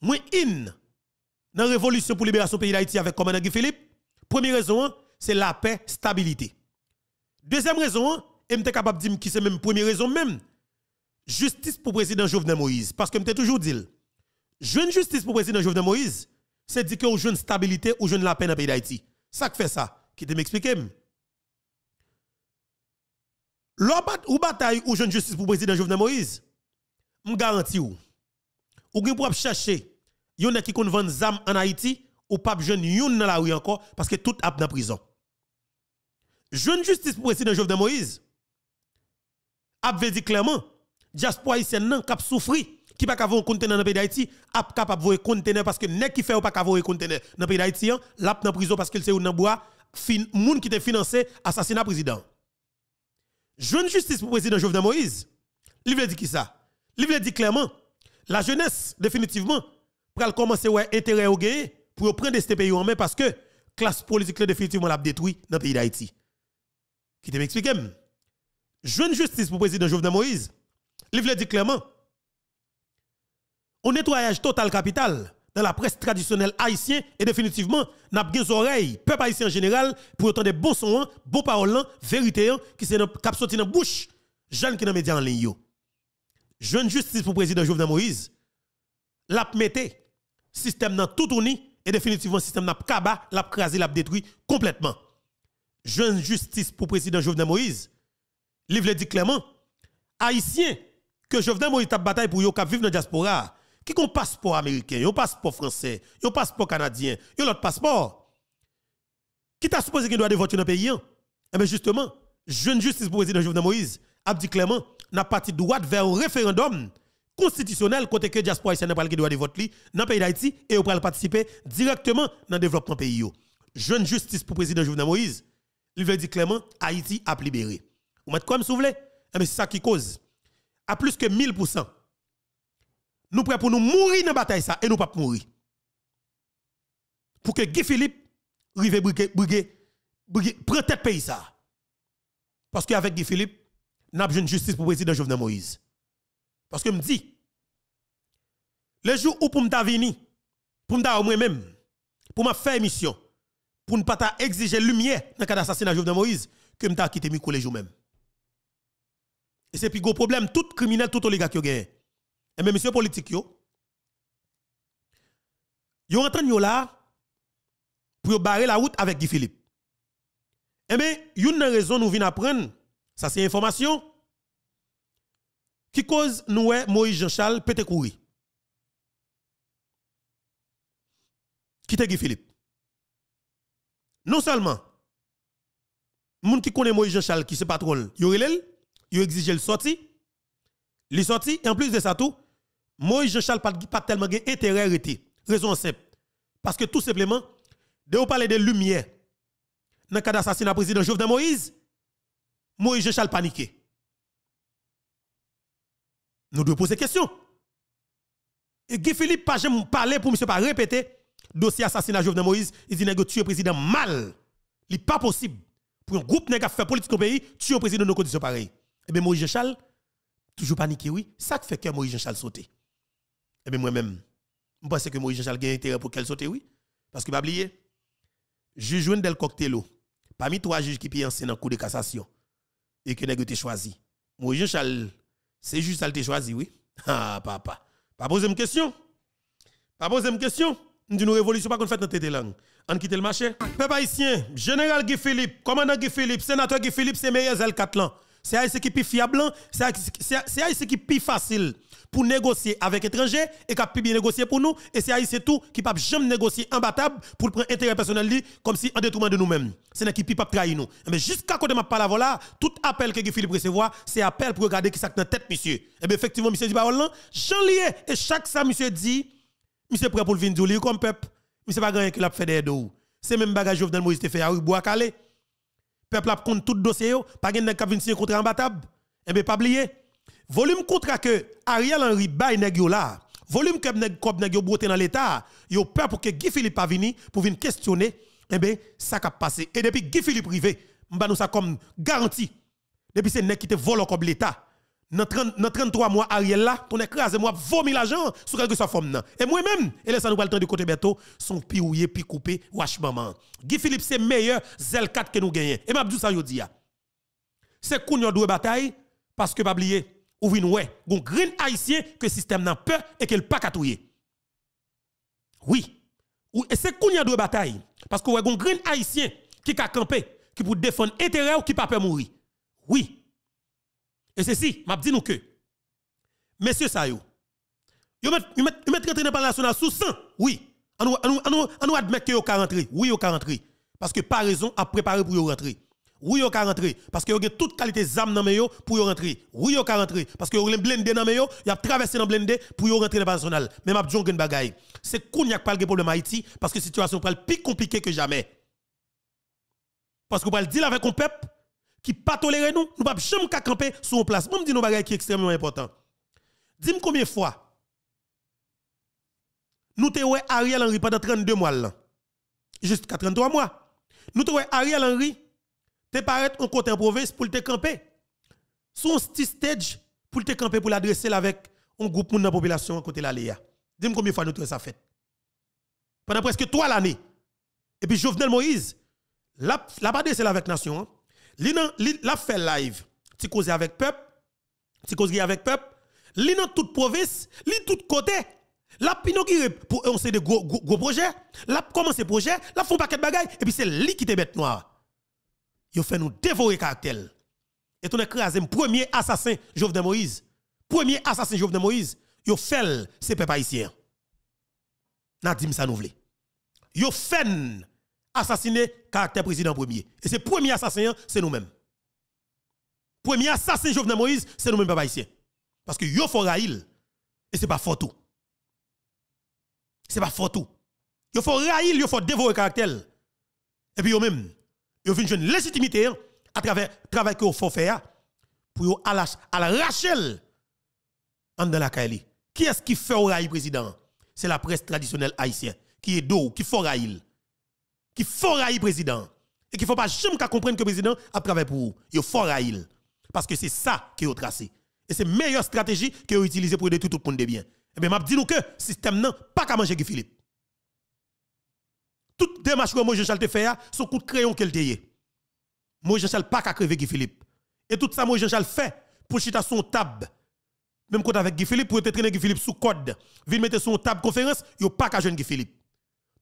moi in dans révolution pour libération pays d'Haïti avec commandant Guy Philippe première raison hein, c'est la paix, stabilité. Deuxième raison, et suis capable de dire qui c'est même première raison même, justice pour président Jovenel Moïse. Parce que m'te toujours dit, jeune justice pour président Jovenel Moïse, c'est dire que ou jeune stabilité ou jeune la paix dans le pays d'Haïti. Ça qui fait ça, qui te m'explique. M'm. L'autre, ou bataille ou jeune justice pour président Jovenel Moïse, me garantis ou, ou gen chercher, yon qui kon des zam en Haïti, ou pas jeune yon dans la rue encore, parce que tout est dans prison jeune justice pour le président Jovenel Moïse, a dit clairement, diaspora haïtienne nan kap souffri, qui pas avoir un conteneur dans le pays d'Haïti, a capable un conteneur parce que ne ki fait ou pas kavou un conteneur dans le pays d'Haïti, hein, l'a prison parce qu'il se ou nan bois, fin, moun ki te financé assassinat président. Jeune justice pour le président Jovenel Moïse, il veut qui ça? livre veut dire clairement, la jeunesse définitivement pral commencer ouais intérêt au gagner pour prendre ce pays en main parce que classe politique définitivement l'a détruit dans le pays d'Haïti qui te m'explique. Jeune justice pour le président Jovenel Moïse, L'ivre dit dit clairement, on nettoyage total capital dans la presse traditionnelle haïtienne et définitivement, n'a pas oreilles, peuple haïtien en général, pour entendre des bons sons, bons paroles, vérité, hein, qui sont dans la bouche, Jeune qui dans les en ligne. Jeune justice pour le président Jovenel Moïse, l'a mette, système dans tout uni, et définitivement, système n'a pas l'a crasé, l'a détruit complètement jeune justice pour président Jovenel Moïse, livre le dit clairement, Haïtien... que Jovenel Moïse a bataille pour yon vivre dans la diaspora, qui ont un passeport américain, un passeport français, un passeport canadien, un autre passeport, qui t'a supposé qu'il doit voter dans le pays, hein? eh bien justement, jeune justice pour président Jovenel Moïse a dit clairement, n'a parti droit vers un référendum constitutionnel côté que diaspora haïtienne pas le droit de voter... dans le pays d'Haïti et on pourra participer directement dans le développement pays. Jeune justice pour président Jovenel Moïse, il veut dire clairement, Haïti a libéré. Vous mettez quoi, me Mais eh c'est ça qui cause. À plus que 1000%, nous prêts pour nous mourir dans la bataille ça et nous pas mourir. Pour que Guy Philippe rive briguer, prenne tête pays ça. Parce qu'avec Guy Philippe, n'a pas une justice pour le président Jovenel Moïse. Parce que me dit, le jour où pour me venu pour me moi-même, pour m'a faire mission, pour ne pas exiger lumière dans le cas d'assassinat de Moïse, que m'ta quitté mi collège même. Et c'est plus gros problème, tout criminel, tout oligarque gagné Et même monsieur politique yo, yo yo là, pour barrer la route avec Guy Philippe. Et eh bien, une raison nous vient apprendre, ça c'est information, qui cause nous Moïse Jean-Charles pété courir. Qui Guy Philippe? Non seulement, les gens qui connaissent Moïse Jean-Charles, qui se patrouillent, ils ont exigé le sorti, le sorti, et en plus de ça tout, Moïse Jean-Charles n'a pas tellement intérêt Raison simple. Parce que tout simplement, de vous parler de lumière, dans le cas d'assassinat président Jovenel Moïse, Moïse Jean-Charles paniqué. Nous devons poser question. Et Guy Philippe, pas parler pour ne pas répéter dossier assassinat Jovenel Moïse, il dit que tu le président mal. Il n'est pas possible pour un groupe qui fait politique au pays, tuer président dans nos conditions pareilles. Et eh bien Moïse Jean-Charles, toujours paniqué, oui, ça fait que Moïse Jean-Charles saute. Et eh bien moi-même, je pense que Moïse Jean-Charles a intérêt pour qu'elle saute, oui. Parce que, pas oublier, juge Wendel Coctello, parmi trois juges qui sont en dans coup de cassation, et que es choisi. Moïse Jean-Charles, c'est juste ça a choisi, oui. Ah, papa. Pas poser une question. Pas poser une question. Nous disons révolution, pas qu'on fait notre tête langue. On quitte le marché. Peuple haïtien, général Guy Philippe, commandant Guy Philippe, sénateur Guy Philippe, c'est meilleur Zel 4 C'est Aïs qui est plus fiable, hein. c'est Haïti qui est plus facile pour négocier avec étrangers et qui a plus bien négocier pour nous. Et c'est Haïti tout qui ne peut jamais négocier imbattable pour prendre intérêt personnel comme si en détournant de nous-mêmes. C'est qui ne peut trahir nous. Mais eh ben, jusqu'à côté de ma parole là, tout appel que Guy Philippe recevoir, c'est appel pour regarder qui s'est dans tête, monsieur. Et eh bien effectivement, monsieur dit parole là, lié. Et chaque ça, monsieur dit, Monsieur prêt pour le vin comme peuple. Monsieur pas grand qui l'a fait des dos. C'est même bagage Jovenel Moïse te fait à bois calé. Peuple a compte tout dossier pas gagne dans vin contre contrat imbattable. Et eh bien pas oublier. Volume contrat que Ariel Henry bail nèg yo là. Volume que nèg kop nèg yo broté dans l'état, yo peur pour que Guy Philippe pas pour venir questionner et eh bien, ça qui a passé. Et depuis Guy Philippe Privé, nous ça comme garantie. Depuis c'est nèg qui te vole comme l'État dans 33 mois Ariel là, ton écrasé moi vomi l'argent sur quelque sa forme Et moi-même, et laissez nous pas du côté Beto, son pirouillé puis coupé wash maman. Guy Philippe c'est meilleur zl 4 que nous gagnons. Et m'a dit ça yo di ah. C'est qu'on doit bataille parce que pas oublier, ou vin ouais, gon green haïtien que système n'a peur et qu'il pas katouye. Oui. Ou et c'est qu'on deux bataille parce que ouais gon green haïtien qui ka campé, qui pour défendre intérêt ou qui pas peur mourir. Oui. Et ceci, m'a dit nous que, messieurs ça vous mettez met, rentrer dans le national sous 100, oui. On nous, admet que yo ka rentré. oui yo ka rentré. Parce que par raison a préparé pour yo rentrer. Oui yo ka rentrer. Parce que yo gen toute qualité zam le pour yo rentrer. Oui yo ka rentré. Parce que yo gen blende dans le vous a traversé dans blende pour yo rentrer dans le national. Mais m'a dit gen bagaille. C'est qu'on n'y a pas le problème Haïti parce que la situation est plus compliquée que jamais. Parce qu'on va le dire avec un peuple, qui pas tolérer nous, nous pas jamais camper sur une place. Moi me dis nous bagage qui est extrêmement important. Dis-moi combien de fois nous avons Ariel Henry pendant 32 mois là. Jusqu'à 33 mois. Nous avons Ariel Henry te paraître en côté la province pour te camper. un petit stage pour te camper pour l'adresser avec un groupe de la population côté la Dis-moi combien de fois nous te ça fait. Pendant presque trois l'année. Et puis Jovenel Moïse, là, pas bas c'est avec nation. Hein. Li li la fait live, ti causer avec peuple, ti causer avec peuple, li nan toute province, li tout côté. La pinogire pour on sait de gros gros, projets, la commence projet, la font paquet de bagaille et puis c'est li qui te bête noire. Yo fait nous dévorer cartel. Et on écrasé premier assassin Jovenel Moïse. Premier assassin Jovenel Moïse, yo fait c'est peuple haïtien. Nadim ça nous voulons. Yo fait assassiner caractère président premier. Et c'est premier assassin, c'est nous-mêmes. Premier assassin Jovenel Moïse, c'est nous-mêmes, papa haïtien. Parce que yo font raïl. Et c'est pas faux tout. C'est pas faux tout. Yo font raïl, yo font dévorer caractère. Et puis yo même, yo fin une légitimité hein, à travers le travail que vous faut faire pour yo à la, rachelle Rachel dans Qui est-ce qui fait au raïl président? C'est la presse traditionnelle haïtienne qui est d'où, qui fait raïl qui font le président. Et qui ne faut pas jamais comprendre que le président a travaillé pour vous. Il faut railler. Parce que c'est ça qui est tracé. Et c'est la meilleure stratégie que vous utilisée pour détruire tout le monde de bien. Et eh bien, je dit que le système n'a pas qu'à manger Guy Philippe. les démarche que moi, je te faire, son coup de crayon qu'elle te Moi, je ne pas qu'à crever Guy Philippe. Et tout ça, moi, je Charles fait pour chiter son table. Même quand avec Guy Philippe, pour être traîner Guy Philippe sous code, venir mettre son tab conférence, il n'y pas qu'à jeune Guy Philippe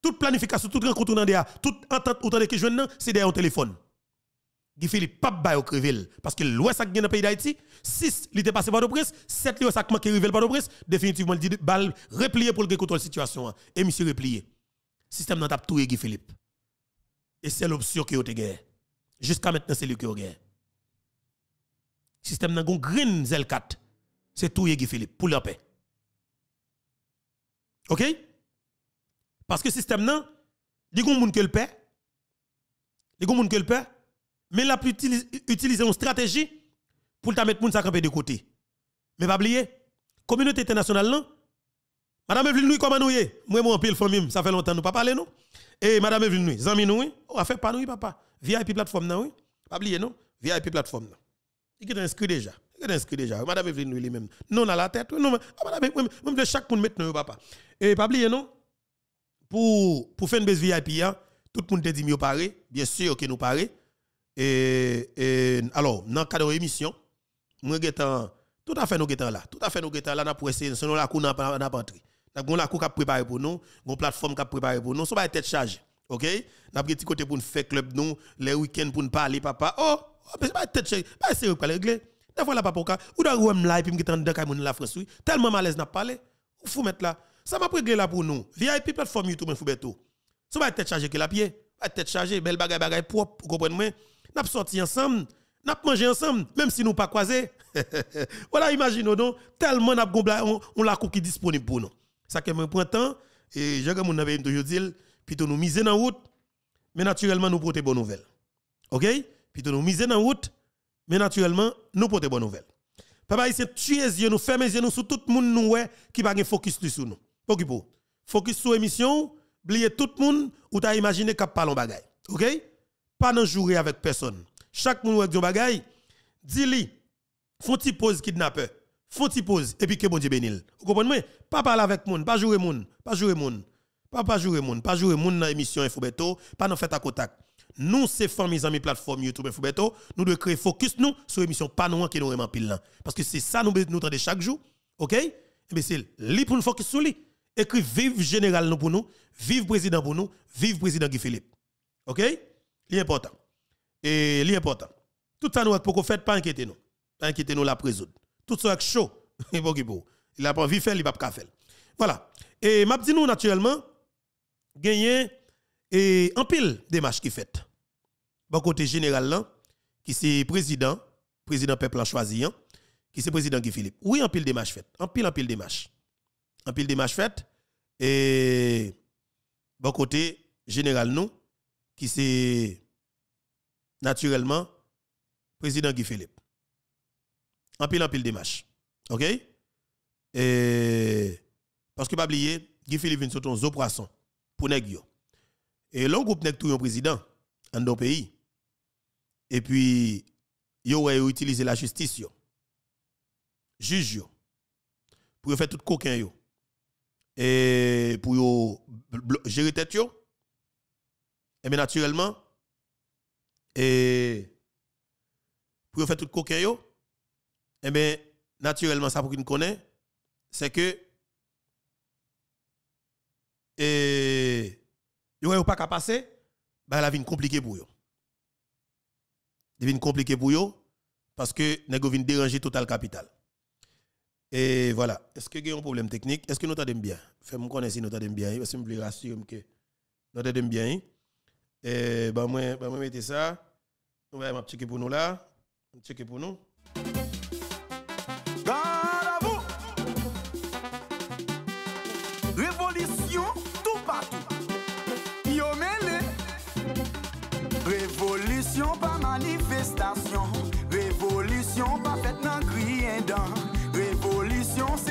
toute planification, tout rencontre dans tout toute entente autour de que c'est derrière au téléphone. Guy Philippe pas bail au Crevel parce que l'ouest ça est dans le pays d'Haïti, 6 il était passé par le prince, 7 il ça qui par le prince, définitivement dit balle replié pour le contrôle situation hein. et monsieur replié. Système n'a pas tout Guy Philippe. Et c'est l'option qui a été Jusqu'à maintenant c'est lui qui a Le Système dans green zel 4. C'est tout Guy Philippe pour la paix. OK? Parce que le système, non, il y a des gens qui le paient. Il y a des gens qui le paient. Mais il a utilisé une stratégie pour mettre les gens de côté. Mais pas oublier, la communauté internationale, non, Madame Evelyne, comment nous y Moi, moi, en pile, famille, ça fait longtemps, nous pas parler, non? Et Madame Evelyne, nous, amis, nous, on a fait pas nous, papa. VIP plateforme, non, oui? Pas oublier, non? VIP plateforme, non. Il est inscrit déjà. Il est inscrit déjà. Madame Evelyne, lui, même Non, à la tête, non, ah, madame, même de chaque monde maintenant, papa. Et pas oublier, non? pour, pour faire une base VIP, hein, tout le monde te dit mieux parler bien sûr que nous parler Et, et, alors, dans cadre de l'émission, nous sommes tout à fait nous sommes là. Tout à fait nous sommes là pour essayer, sinon la cour n'a pas entré. Nous avons la cour qui a préparé pour nous, une plateforme qui a préparé pour nous, nous pas tête charge OK Nous petit côté pour nous faire club nous, les week-ends pour nous parler, papa. Oh, c'est oh, pas tête chargée, pas essayer pas régler. Des fois, là, papa, ou dans le room live et puis nous sommes dans la France, tellement malaise n'a pas faut mettre là. Ça m'a réglé là pour nous. VIP plateforme YouTube, il faut tout. Ça va être chargé que la pied, va être chargé, belle bagaille, bagaille propre, vous comprenez? N'a sorti ensemble, n'a mangé ensemble, même si nous pas croisé. voilà, imaginez donc, tellement n'a on, on la cookie disponible pour nous. Ça que me prend temps, et je comme on dire, toujours plutôt nous miser dans route, mais naturellement nous porter bonnes nouvelles. OK? Plutôt nous miser dans route, mais naturellement nous porter bonne nouvelle. Papa, ici, tuez yeux, nous les yeux, nous sur tout le monde nous, qui va focus sur nous. Pokipo. Focus sur l'émission, oubliez tout le monde ou t'a imaginé parler en bagay. OK Pas dans jouer avec personne. Chaque monde avec un bagay, dis-lui font pause kidnapper. Font ti pause et puis que bon Dieu bénisse. Vous comprenez Pas parler avec monde, pas jouer monde, pas jouer monde. Pas pas jouer monde, pas jouer monde dans l'émission Infobeto, pas dans faire à contact. Nous, c'est familles amis plateforme YouTube Infobeto, nous devons créer focus nous sur l'émission pas nous qui nous vraiment pile là. Parce que c'est ça nous nous chaque jour. OK Mais c'est pour nous focus sur lui écrit vive général nous pour nous, vive président pour nous, vive président Guy Philippe. OK C'est important. Et important. Tout ça nous pour qu'on fait pas inquiéter nous. Pas inquiéter nous la présoudre Tout ça est chaud. Il a pas envie faire, il pas faire. Voilà. Et m'a nous naturellement gagner et en pile des qui fait. Bon côté général là qui c'est président, président peuple choisi qui c'est président Guy Philippe. Oui, en pile des matchs fait. En pile en pile des en pile des fait. faites. Et bon côté, général nous, qui c'est naturellement président Guy Philippe. En pile, en pile des OK? Et parce que pas oublier, Guy Philippe vient sur zo poisson pour nèg Et l'on groupe nèg tout président dans nos pays. Et puis yo ouais utiliser la justice yo. Juge yo pour faire tout coquin yo et pour gérer tête et bien naturellement et pour faire tout coquin yo et bien naturellement ça pour qui connaît c'est que et yo pas qu'à passer bah la vie compliquée pour yo devine compliquée pour yo parce que nego vient déranger total capital et voilà. Est-ce que y a un problème technique Est-ce que nous t'aimons bien Fais-moi connaître si nous t'aimons bien. Parce que je me rassurer que nous t'aimons bien. Et ben moi, ben moi mettez ça. On va checker pour nous là. On checker pour nous.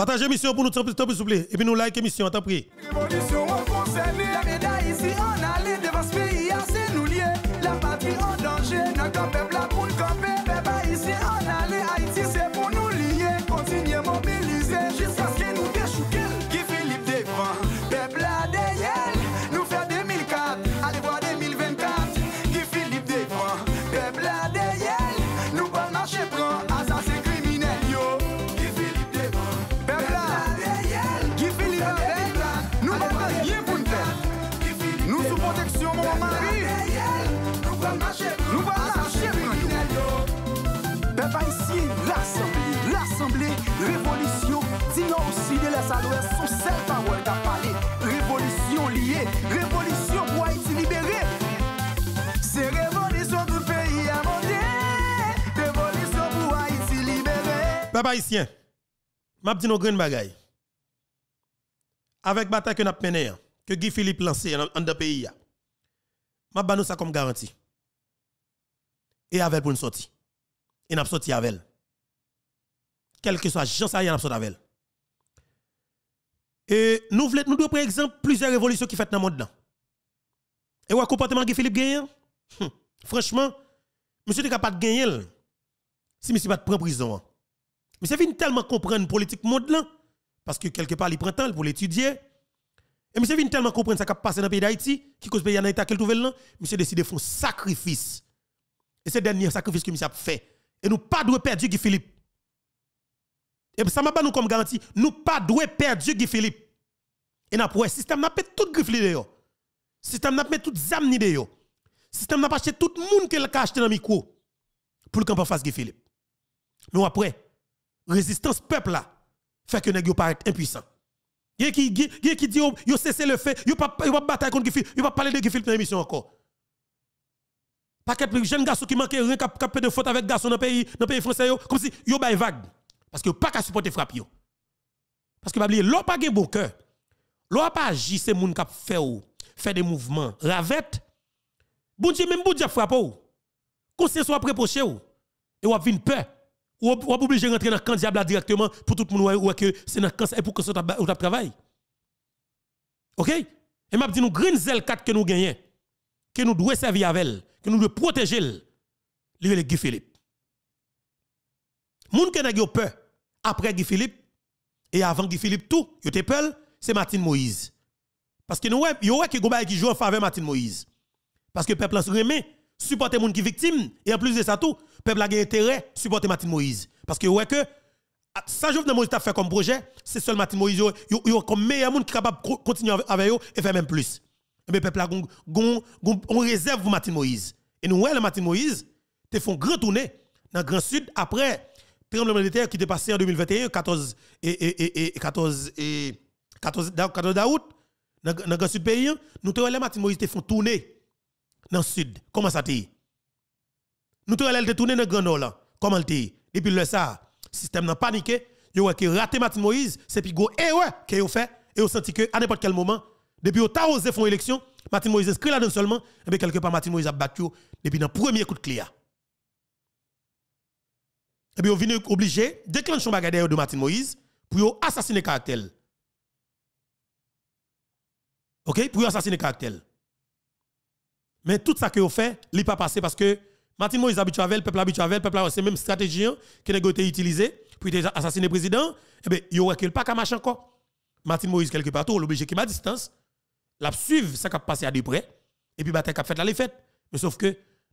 Partagez l'émission pour nous, s'il vous plaît. Et puis nous like l'émission, t'as pris. Papa haïtien, m'a dit nos grande bagaille. Avec bataille que nous avons mené, que Guy Philippe lancé dans le pays, m'a nous ça comme garantie. Et avec pour une sortie. Et nous sorti avec elle. Quel que soit Jean ça, nous sorti avec elle. Et nous voulons, nous devons par exemple plusieurs révolutions qui fait dans le monde. Et le comportement de Philippe Gagné, hein? hum, franchement, monsieur n'est capable de gagner si monsieur pas prendre prison. Hein. Mais c'est venu tellement comprendre la politique monde parce que quelque part, il prend temps pour l'étudier. Et monsieur vient tellement comprendre ce qui a passé dans le pays d'Haïti, qui cause pays en à qu'elle trouve là, monsieur décide de faire un sacrifice. Et c'est le dernier sacrifice que monsieur a fait. Et nous pas perdre Guy Philippe. Et ça m'a pas nous comme garantie, nous pas perdre Guy Philippe. Et après, le système n'a pas tout griffe Philippe, Le Système n'a pas tout de Le Système n'a pas acheté tout le monde qu'elle a acheté dans le micro pour le camp en Guy Philippe. Nous après résistance peuple là fait que nèg paraît impuissant. Gen qui gen qui dit yo cessez le fait, yo pas yo pas bataille contre Gifil, yo pas parler de Gifil dans l'émission encore. Paquet qu'un jeune garçon qui manque rien cap cap de faute avec garçon dans pays dans pays français yo comme si yo de vague parce que pas qu'à supporter frappe yo. Parce que pas oublier l'on pas gen bon cœur. L'on pas agi c'est moun cap fait ou fait des mouvements ravette. Bon Dieu même bon Dieu frappe ou. Conscience soit préposé ou et ou a une peur ou pas obligé de rentrer dans le camp directement pour tout le monde ou que c'est dans le et pour que ça travail. OK Et m'a dit nous green 4 que nous gagnons que nous devons servir avec elle, que nous devons protéger elle. le Guy Philippe. Moun qui n'a peur après Guy Philippe et avant Guy Philippe tout, c'est Martin Moïse. Parce que nous yo qui qui joue en faveur Martin Moïse. Parce que peuple a remet supporter les gens qui sont victimes. Et en plus de ça, tout, le peuple a intérêt à supporter Martin Moïse. Parce que, ouais, que ah, ça, Jovenel Moïse a fait comme projet, c'est seul Martin Moïse, yo yo comme meilleur monde qui est capable de continuer avec eux et faire même plus. Mais eh le peuple a on réserve pour Martin Moïse. Et nous, ouais, le Martin Moïse, te font grand tournée dans le Grand Sud après tremblement de terre qui était passé en 2021, 14 et, et, et, 14 et 14, dans, le Grand Sud pays, nous, les Martin Moïse te font tourner dans le sud. Comment ça t'est? Nous te allons tourner dans le grand nord Comment Et Depuis le ça, système n'a paniqué. Yo ouais, raté Martin Moïse, c'est puis erreur que yo fait et on senti que à n'importe quel moment depuis au ta osé faire l'élection, Martin Moïse inscrit là non seulement et bien quelque part Martin Moïse a battu depuis le premier coup de clé. Et bien on vient obligé déclencher un bagarre de Martin Moïse pour assassiner caractère. OK, pour assassiner caractère. Mais tout ça que vous fait, il n'est pas passé parce que Martin Moïse habitué avec le peuple habitué avec le peuple, c'est même stratégie hein, eh ben, qui a été utilisée pour assassiner le président. et bien, il n'y a pas qu'à marcher encore. Martin Moïse, quelque part, l'obligé qui m'a distance, la suivre, ça qui a passé à de près, et puis bataille a fait la fête. Mais sauf que,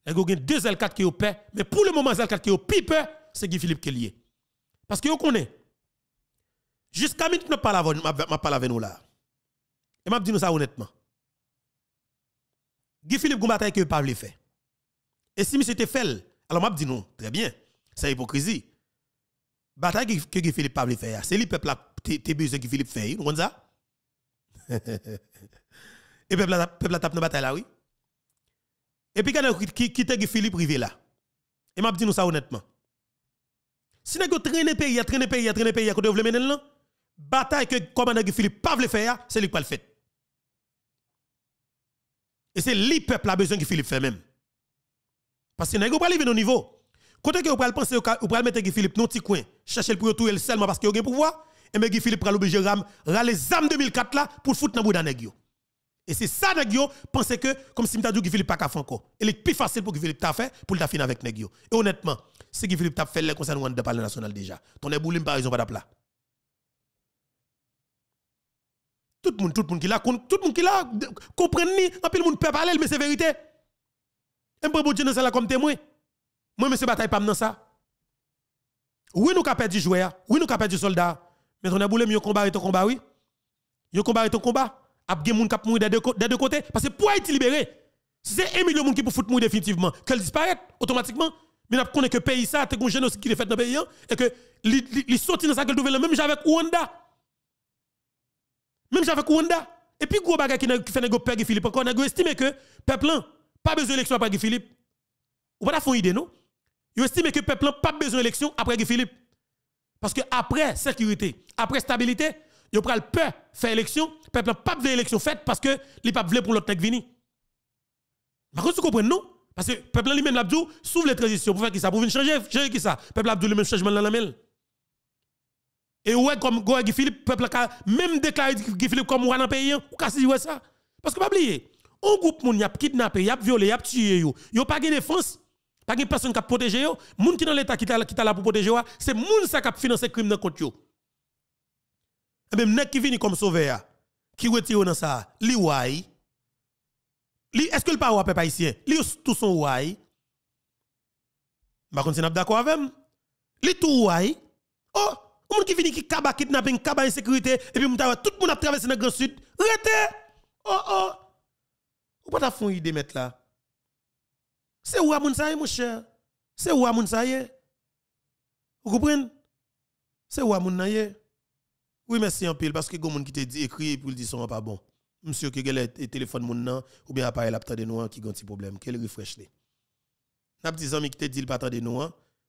il y a deux L4 qui ont peur, mais pour le moment, L4 qui ont peur, c'est Guy Philippe qui est Parce que vous connaissez. Jusqu'à maintenant, je ne parle pas avec nous là. Et je dis nous ça honnêtement. Guy Philippe Goumbatay que pas fait. Et si monsieur te fait, alors m'a dit non, très bien. C'est hypocrisie. Bataille que Guy Philippe pas fait, c'est le peuple qui a besoin que Philippe fait, vous ça Et peuple la peuple tape dans bataille là oui. Et puis quand qui qui Guy Philippe rivé là. Et m'a dit nous ça honnêtement. Si que traîner pays, traîner pays, traîner pays, que vous voulez mener là, bataille que commandant Guy Philippe pas faire, c'est lui qui pas le fait. Et c'est le peuple a besoin que Philippe fait même. Parce que les pas arriver au niveau. Quand que vous pouvez penser, vous pouvez mettre Philippe dans petit coin, chercher le pour tout seulement parce qu'il a le pouvoir, et eh mais ben, Philippe prend obligé ram, râler les âmes 2004 là pour foutre dans le bout d'un Et c'est ça, vous pensez que, comme si dit que Philippe pas fait encore. Et est plus facile pour que Philippe t'a fait, pour le finir avec Negio. Et honnêtement, si que Philippe t'a fait, le conseil de parler national déjà. Ton éboulé, par exemple, pas Tout le monde, tout le monde qui l'a, tout le monde qui l'a, comprend ni, En plus, le monde peut parler, mais c'est vérité. Et bon Dieu dans là comme témoin. Moi, monsieur bataille pas dans ça. Oui, nous avons perdu joueur, oui, nous avons perdu soldat, mais on a voulu mieux combat et ton combat, oui. Yo combattre et ton combat. Ap gen moun kap mourir des deux côtés parce que pour être libéré, c'est un million monde qui pour foutre mourir définitivement, qu'elle disparaît automatiquement. Mais n'a connaît que pays ça, t'es un génocide qui le fait dans le pays hein, et que li, li, dans sa gueule le même avec Rwanda. Même avec Kouanda Et puis, gros bagage qui fait négo Philippe, encore, a estimé que peuple pas besoin d'élection après Philippe. Philippe. n'avez pas une idée, non? Il estime que peuple pas besoin d'élection après Philippe. Parce que après sécurité, après stabilité, ils le peur faire élection, peuple pas besoin d'élection faite parce que les pas veulent pour l'autre nèg vini. Par vous comprenez, non? Parce que peuple lui-même Labdou s'ouvre les transitions pour faire qui ça, pour venir changer, changer qui ça. Peuple a dit le même changement dans la mêle. Et ouais, comme Guy Philippe, peuple même déclaré Guy Philippe comme un pays, hein. ou qu'est-ce ouais ça. Parce que pas oublier, un groupe moun y a kidnappé, y a violé, y a tué yo. Yo pas de défense, pas de personne qui a protégé yo. Moun qui dans l'état qui t'a là pour protéger c'est moun ça qui a financé crime dans compte yo. Et même nek qui vient comme sauveur, qui retire dans ça, li wai. Li est-ce que le parole peuple haïtien, li tout son wai. Par contre, c'est d'accord avec moi. Li tout wai. Oh on qui finit qui kaba kidnapping, kaba insécurité, et puis tout le monde a traversé dans le Grand Sud. Rete! Oh oh! Ou pas ta fond idée mettre là? C'est où mon Saye, mon cher? C'est où Amoun Saye? Vous comprenez? C'est où moun Saye? Oui, merci en pile, parce que gens qui te dit écrit pour le dire sont pas bon. Monsieur, que le téléphone mon nan, ou bien appareil la de nous qui ont petit problème, quel refresh le. N'a dit ami qui te dit le pas de nous,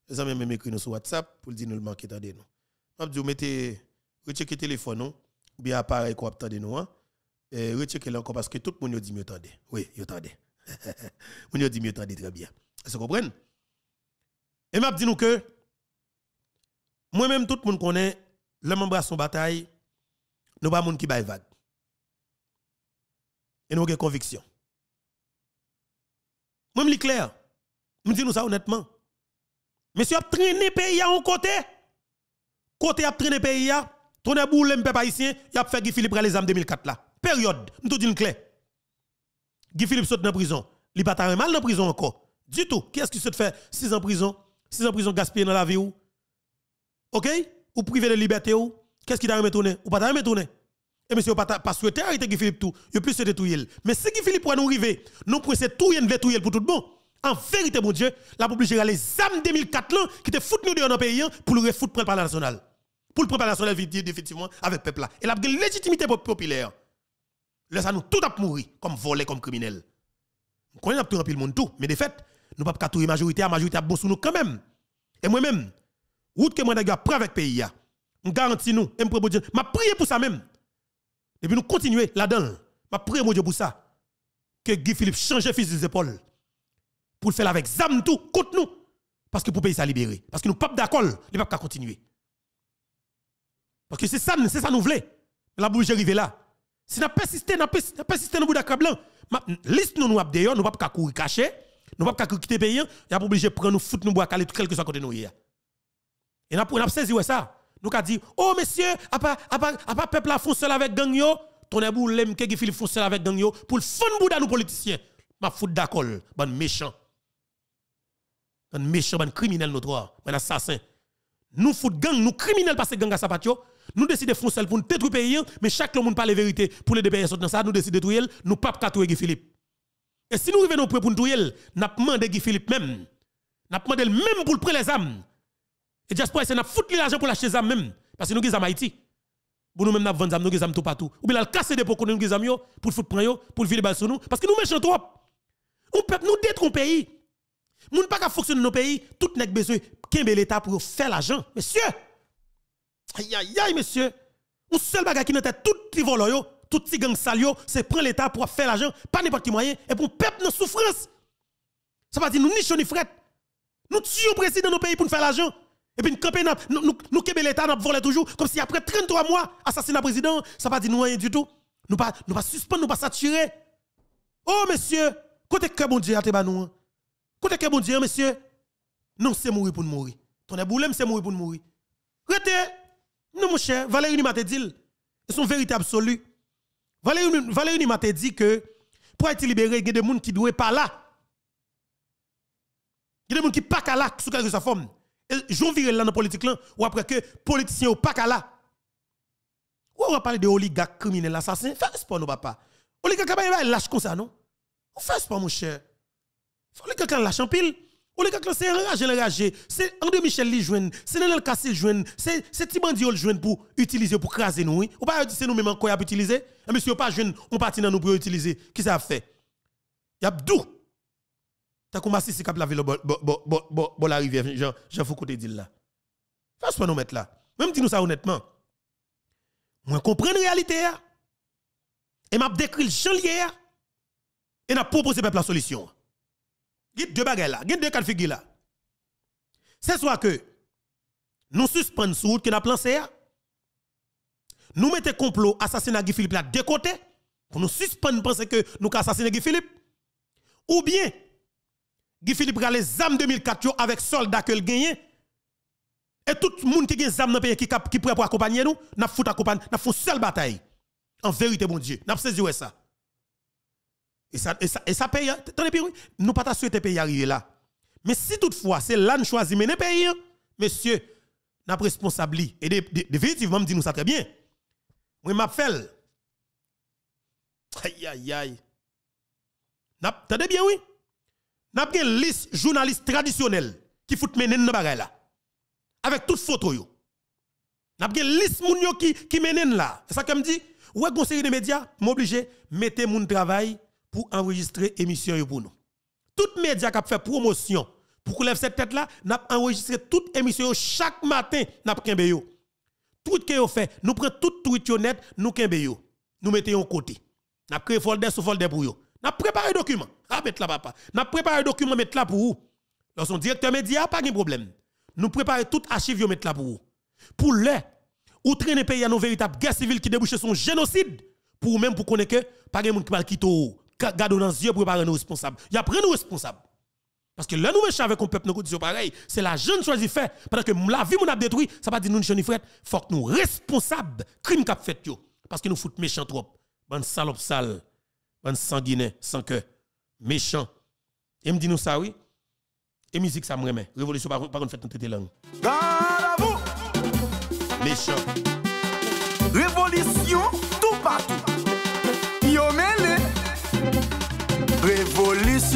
les amis même écrit nous sur WhatsApp pour dire nous le manquer de nous vous mettez, le téléphone, non? ou bien appareil qu'on attend de nous, hein? Et eh, encore parce que tout le monde dit mieux attendez Oui, il attendez Vous dit mieux tendez très bien. vous comprenez? Et m'a dit nous que, moi-même, tout le monde connaît, l'homme embrasse son bataille, nous pas monde qui baille vague. Et nous avons conviction. Moi, je suis clair. Je dis nous ça honnêtement. Monsieur a traîné pays à un côté. Côté a traîné pays, tourné boule, le peuple haïtien, il a fait Guy Philippe les 2004 là. Période, nous tout une clé. Guy Philippe saute dans prison. Il pas mal dans prison encore. Du tout. Qu'est-ce qui se fait 6 ans en prison 6 ans en prison gaspillé dans la vie ou OK Ou privé de liberté ou Qu'est-ce qui t'a retourné Ou pas t'a retourné et eh, monsieur, pas, pas souhaité arrêter Guy Philippe tout. Il plus souhaité tout. Mais si Guy Philippe pour nous arriver, nous c'est tout, il devait tout pour tout bon. En vérité, mon Dieu, la publicité, les âmes 2004 qui te foutent nous dans le pays hein, pour le refoutre par la national pour le préparation de la vie, effectivement, avec le peuple là. Et la légitimité populaire. Là, ça nous tout a mourir, comme volé, comme criminel. Nous connaissons tout le monde tout, mais de fait, nous ne pouvons pas tout majorité, la majorité a bon nous quand même. Et moi-même, route que moi d'ailleurs prêt avec pays, je garantis nous, je Dieu. Je prie pour ça même. Et puis nous continuer là-dedans. Je prier pour ça. Que Guy Philippe change fils des épaules. Pour le faire avec ZAM tout, contre nous. Parce que pour pays ça libéré. Parce que nous pas d'accord, les pas continuer. Parce que c'est ça, c'est ça nous voulons. La bouche arrive là. Si nous persistons, nous persistons bout d'accablant. Liste nous nous d'ailleurs, nous ne pouvons pas courir caché, nous ne pouvons pas quitter pays, nous a obligé de prendre nous foutre nous boire caler tout quelque soit côté nous Et nous avons saisi ça. Nous avons dit, oh monsieur, à pas à peuple à fond seul avec gang yo, ton ébou l'aime qui fait fond seul avec gang yo pour le fond bout nous politiciens. Ma fout d'accord, bon méchant. Bon méchant, bon criminel notoire, bon assassin. Nous fout gang, nous criminels parce que gang à sapatio, nous décidons de faire pour nous détruire pays, mais chaque monde parle la vérité pour les pays dans ça, nous décidons de détruire, nous ne pouvons pas trouver Philippe. Et si nous revenons pour nous détruire, nous demandons Guy Philippe même. Nous demandons même pour prendre les âmes. Et diaspora, c'est nous foutre l'argent pour l'acheter les âmes même, parce que nous à Haïti. Pour nous même, nous nous avons tout partout. Ou bien nous casser des pour nous avons pour foutre prendre, pour vider les sur nous, parce que nous sommes trop. Nous peut nous détruire pays. Nous ne pouvons pas fonctionner dans nos pays, tout n'est besoin qu'un l'État pour faire l'argent. Monsieur! Aïe, aïe, aïe, monsieur. Ou seul baga qui n'était tout petit yo, tout petit gang salio, c'est prendre l'État pour faire l'argent, pas n'importe qui moyen, et pour peuple dans souffrance. Ça veut dire nous ni chaud ni fret. Nous tuons le président de nos pays pour nous faire l'argent. Et puis nous campagne, nous, nous, l'État, nous voler toujours, comme si après 33 mois, assassinat président, ça va dire nous rien du tout. Nous pas, nous pas suspendre, nous pas saturer. Oh, monsieur, côté que bon Dieu a te nous. Hein. Côté que bon Dieu, hein, monsieur. Non, c'est mourir pour nous mourir. Ton éboulem, c'est mourir pour nous mourir. Rete, non, mon cher, Valérie m'a dit, dit, son vérité absolue. Valérie, Valérie m'a dit que pour être libéré, il y a des gens qui ne doivent pas là. Il y a des gens qui ne pas là, sous quelque sa forme. J'en vire là dans la politique, là, ou après que les politiciens ne pas là. Ou on va parler de oligarques criminels, assassins. Fais pas, nos papa. Oligarques, ils lâchent comme ça, non? Fais pas, mon cher. Oligarques lâchent en pile les gars, c'est enragé, rage, C'est André Michel qui joue, c'est Nenel li joue, c'est Tibandio qui joue pour utiliser, pour craser nous. Ou pas dire c'est nous même encore utiliser. Eh, monsieur, pas joué, on partit dans nous pour utiliser. Qui ça fait? Y a d'où? T'as commencé c'est cap la ville, bon la rivière, Jean, Jean Foucault d'il là. Fais pas nous mettre là. Même dis-nous ça honnêtement. Moi, comprends la réalité. Et m'a décrit le champ Et n'a proposé peuple la solution. Il deux bagages là, il deux cas là. C'est soit que nous suspendons sur route que nous CA. nous mettons complot assassinat Guy Philippe là de côté pour nous suspendre penser que nous assassiner Guy Philippe ou bien Guy Philippe a les armes 2004 avec soldats que le gagné et tout le monde qui a des armes dans le pays qui qui prêt pour accompagner nous n'a fait accompagner seule bataille en vérité mon Dieu n'a saisi ça et ça, et ça, et ça paye. Attendez, oui nous pas souhaité pays arriver là. Mais si toutefois, c'est là nous choisissons mener pays, hein, monsieur, nous avons responsable Et définitivement, dit nous ça très bien. Moi, m'a fait. Aïe, aïe, aïe. Attendez bien, oui. Nous avons une liste journalistes traditionnels qui fout mener dans bagaille là. Avec toutes photos Nous avons une liste moun yo qui qui menen là. C'est ça que me dit. Ouais, conseiller des médias, m'obligez mettez mon travail pour enregistrer émission pour nous. les média qui a fait promotion pour qu'on lève cette tête là, n'a enregistré toute émission chaque matin n'a kembe yo. Tout que yo fait, nous prenons tout tweet yo nous kembe yo. Nous mettons en côté. N'a créé folder sous folder pour yo. N'a préparé document. Ah mettre là papa. N'a préparé document mettre là pour vous. Lorsqu'on directeur média pas de problème. Nous préparer toute archive yo mettre là pour vous. Pour l'heure, ou traîner pays à nos véritables guerres civiles qui débouchent son génocide pour même pour connaître que pas de monde qui parle quitter garde dans les yeux pour préparer nos responsables. Il y a pris nos responsables. Parce que là, nous méchants avec un peuple, nous conditions pareil. C'est la jeune choisi fait. Pendant que la vie, nous a détruit, ça va dire nous, jeunes faut que nous responsables crime qu'a fait yo. Parce que nous foutons méchants trop. Bonne salope sale. Bonne sanguiné sans cœur. Méchant. Et me dit nous ça, oui. Et musique, ça me remet. Révolution, par contre, fait notre langue. Méchant. Révolution!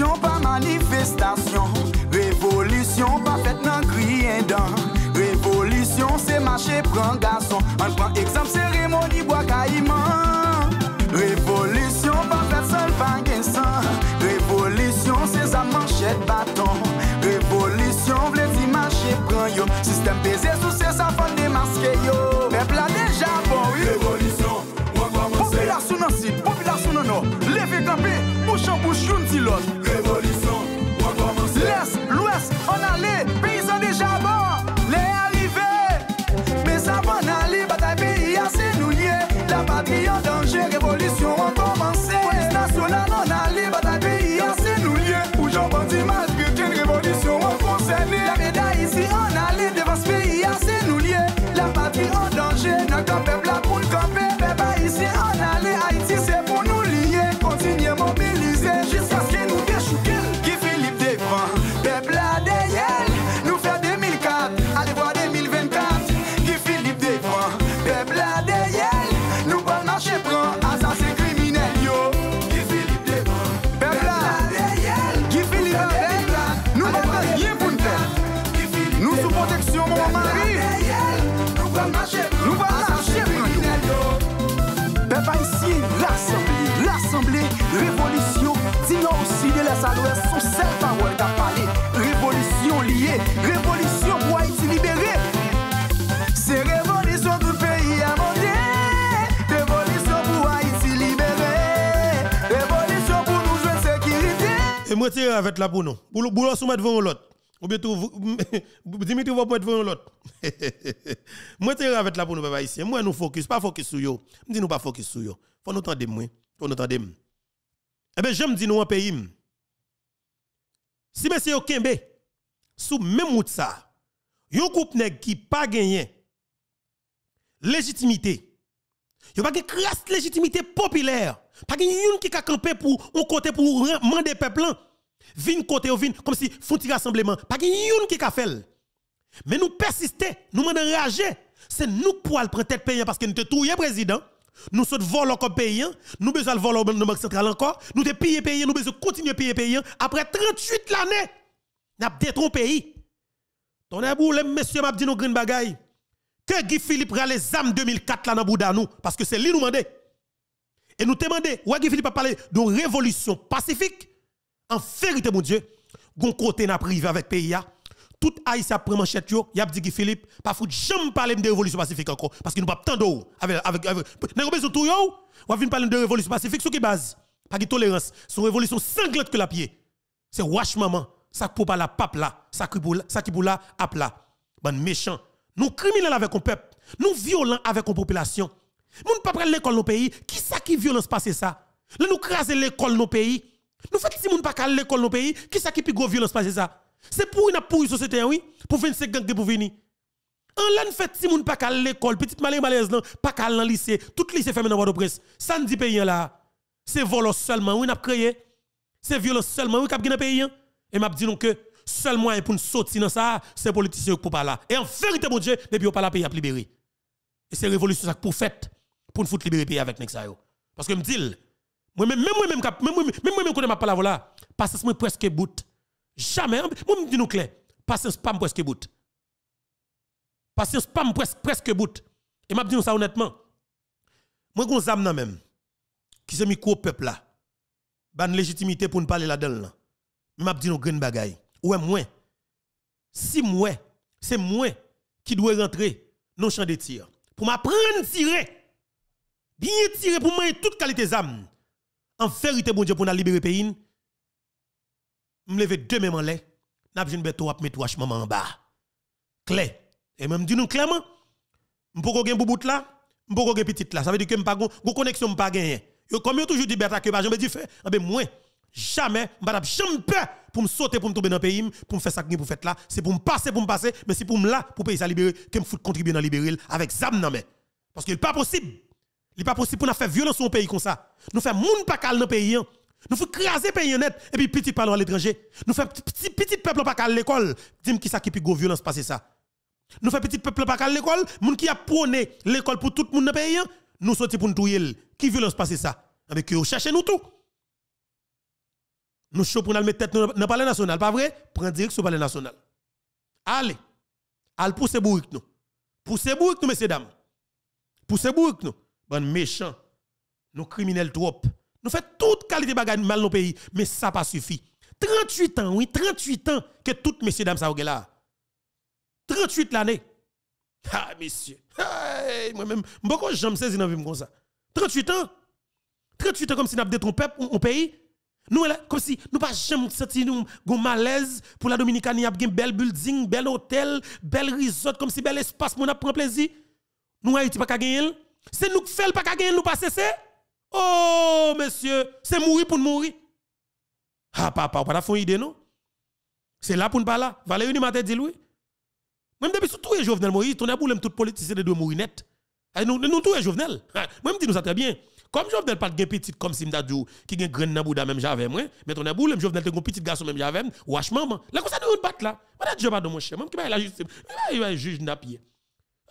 PAN MANIFESTASYON REVOLUSYON PAN FET NAN GRIEN DAN REVOLUSYON SE MARCHE PRAN GASON AN PAN EXAMP SEREMONI BOI KAIMAN REVOLUSYON PAN FET SOL PAN GESAN REVOLUSYON SE ZAMANCHET BATON REVOLUSYON VLEDI MARCHE PRAN YO SYSTEM PEZE SOU SE SA PAN DE MASKE YO REVOLUSYON PAN FET NAN GRIEN DAN retirer avec la pour nous. Pour devant l'autre. Ou bien Dimitri va mettre devant l'autre. Je avec la pour nous, papa Moi, nous focus, pas focus sur yo. nous pas focus sur yo. Faut nous moi. Faut nous Eh bien, j'aime dire nous en pays. Si monsieur Kembe, sous même route ça, yon groupe nèg qui pas gagné légitimité. Yon pas crasse légitimité populaire. Pas gagné yon qui a campé pour un côté pour peuple hein vin côté ou vin, comme si font rassemblement. Pas qu'il y qui a fait. Mais nous persistons, nous rager. C'est nous pour le prendre tête payant parce que nous te les président. Nous sommes volants comme payants, nous besoin de voler au Banque centrale encore, nous te payer payants, nous besoin de continuer à payer Après 38 l'année, nous avons détruit pays. Ton aboulé, monsieur, m'a dit nos green bagaille. Que Guy Philippe rale les 2004 là dans Bouda nous, parce que c'est lui nous demandait. Et nous demandons ou Guy Philippe a parlé de révolution pacifique, en vérité, mon Dieu, gon côté n'a privé avec pays Tout Haïti a pris manchette yo, y a dit Philippe pas foutre jamais parler de révolution pacifique encore parce qu'il nous pas tant d'eau avec avec avec n'a besoin tout yo, ou va parler de révolution pacifique sur qui base Pas de tolérance, Son révolution sanglante que la pied. C'est wash maman, ça pour pas la pape là, ça qui pour ça qui pour là, ap méchant, nous criminels avec un peuple, nous violents avec une population. Moun pas prendre l'école nos pays, qui ça qui violence passe ça nous craser l'école nos pays nous faisons si moun pas à l'école dans le pays, qui est-ce qui peut gros violence la ça C'est pour une pour société oui, pour 25 gangs pour venir. En l'an fait si moun pas à l'école, petite malé malaise non, pas à l'an lycée, tout lycée fermé dans de presse. Ça ne dit pays là. C'est volos seulement oui n'a créé. C'est violence seulement oui qu'a dans pays hein. et m'a dit non que seul moyen pour nous sortir dans ça, c'est politiciens qui pas là. Et en vérité mon Dieu, depuis on pas la pays à libérer. Et c'est révolution ça pour fête pour nous foutre libérer pays avec Nexayo. Parce que me dit moi même moi même même moi même même connais ma parole là. Patience moi presque bout. Jamais hein. moi me dis nous clair. Patience pas presque bout. Patience pas presque presque bout. Et m'a dit ça honnêtement. Moi gon zam nan même qui se au peuple là. Ban légitimité pour ne parler là-dedans là. M'a dit nous grande bagaille. Ouais moins. Si moi c'est moi qui dois rentrer dans le champ de tir pour m'apprendre tirer. Bien tirer pour moi toute qualité d'âme. En vérité, bon Dieu, pour nous libérer le pays, je lever deux mêmes en l'air, n'a besoin de mettre maman en bas. Clé. Et même dis-nous clairement, je ne peux pas là, je ne peux pas gagner petit là. Ça veut dire que je ne peux pas connexion, pas gagner. Comme je toujours dit, Bertha, que bah, je me dis, eh ben moi, jamais, je ne jamais peur pour me sauter, pour me tomber dans le pays, pour me faire ça que pour faire là. C'est pour me passer, pour me passer, mais c'est pour me là, pour payer ça libérer, que me foutre contribuer dans libérer avec ZAM dans Parce que n'est pas possible. Il n'est pas possible pour nous faire violence dans un pays comme ça. Nous faisons moun pas dans le pays. Hein. Nous faisons craser pays net et puis petit parler à l'étranger. Nous faisons petit, petit peuple pas calme l'école. Dis-moi qui ça qui plus violence passer ça. Nous faisons petit peuple pas calme l'école. Moun qui a prôné l'école pour tout le monde dans le pays. Hein. Nous sortons pour nous touiller. Qui violence passer ça? Avec ah, qui? vous cherchez nous tout. Nous sommes pour nous mettre tête dans le palais national, pas vrai? Prends direct sur le palais national. Allez, allez pousser bourrique nous. Poussez bourrique nous, messieurs dames. Poussez bourrique nous. Un méchant, nous criminels trop. Nous faisons toute qualité de mal dans le pays, mais ça pas suffit. 38 ans, oui, 38 ans que toutes messieurs dames ça là. 38 l'année. Ah, messieurs. Moi-même, beaucoup de gens me saisissent dans vie comme ça. 38 ans. 38 ans comme si nous avons détruit au pays. Nous, comme si nous pas jamais senti nous un malaise pour la Dominicaine, nous avons un bel building, bel hôtel, bel resort, comme si bel espace pour nous prendre plaisir. Nous, Haïti, pas qu'à gagner. C'est nous qui faisons pas qu'à gagner, nous pas cesser. Oh, monsieur, c'est mourir pour mourir. Ah, papa, on pas fait une idée, non? C'est là pour ne pas là. Valérie m'a dit oui. Même depuis tout les Jovenel mourir on a boulé tout politicien de deux mourir net. Eh, nous, nous tous les eh, Jovenel. Ah, moi, je nous ça très bien. Comme Jovenel pas de petit comme Simdadou, qui a grain dans même j'avais moi, mais on a boulé, Jovenel te un petit garçon, même j'avais, ou maman. Là, comme ça, nous, on bat là. On je vais pas de mon chien, même qui va la justice. Il va juge n'a pied.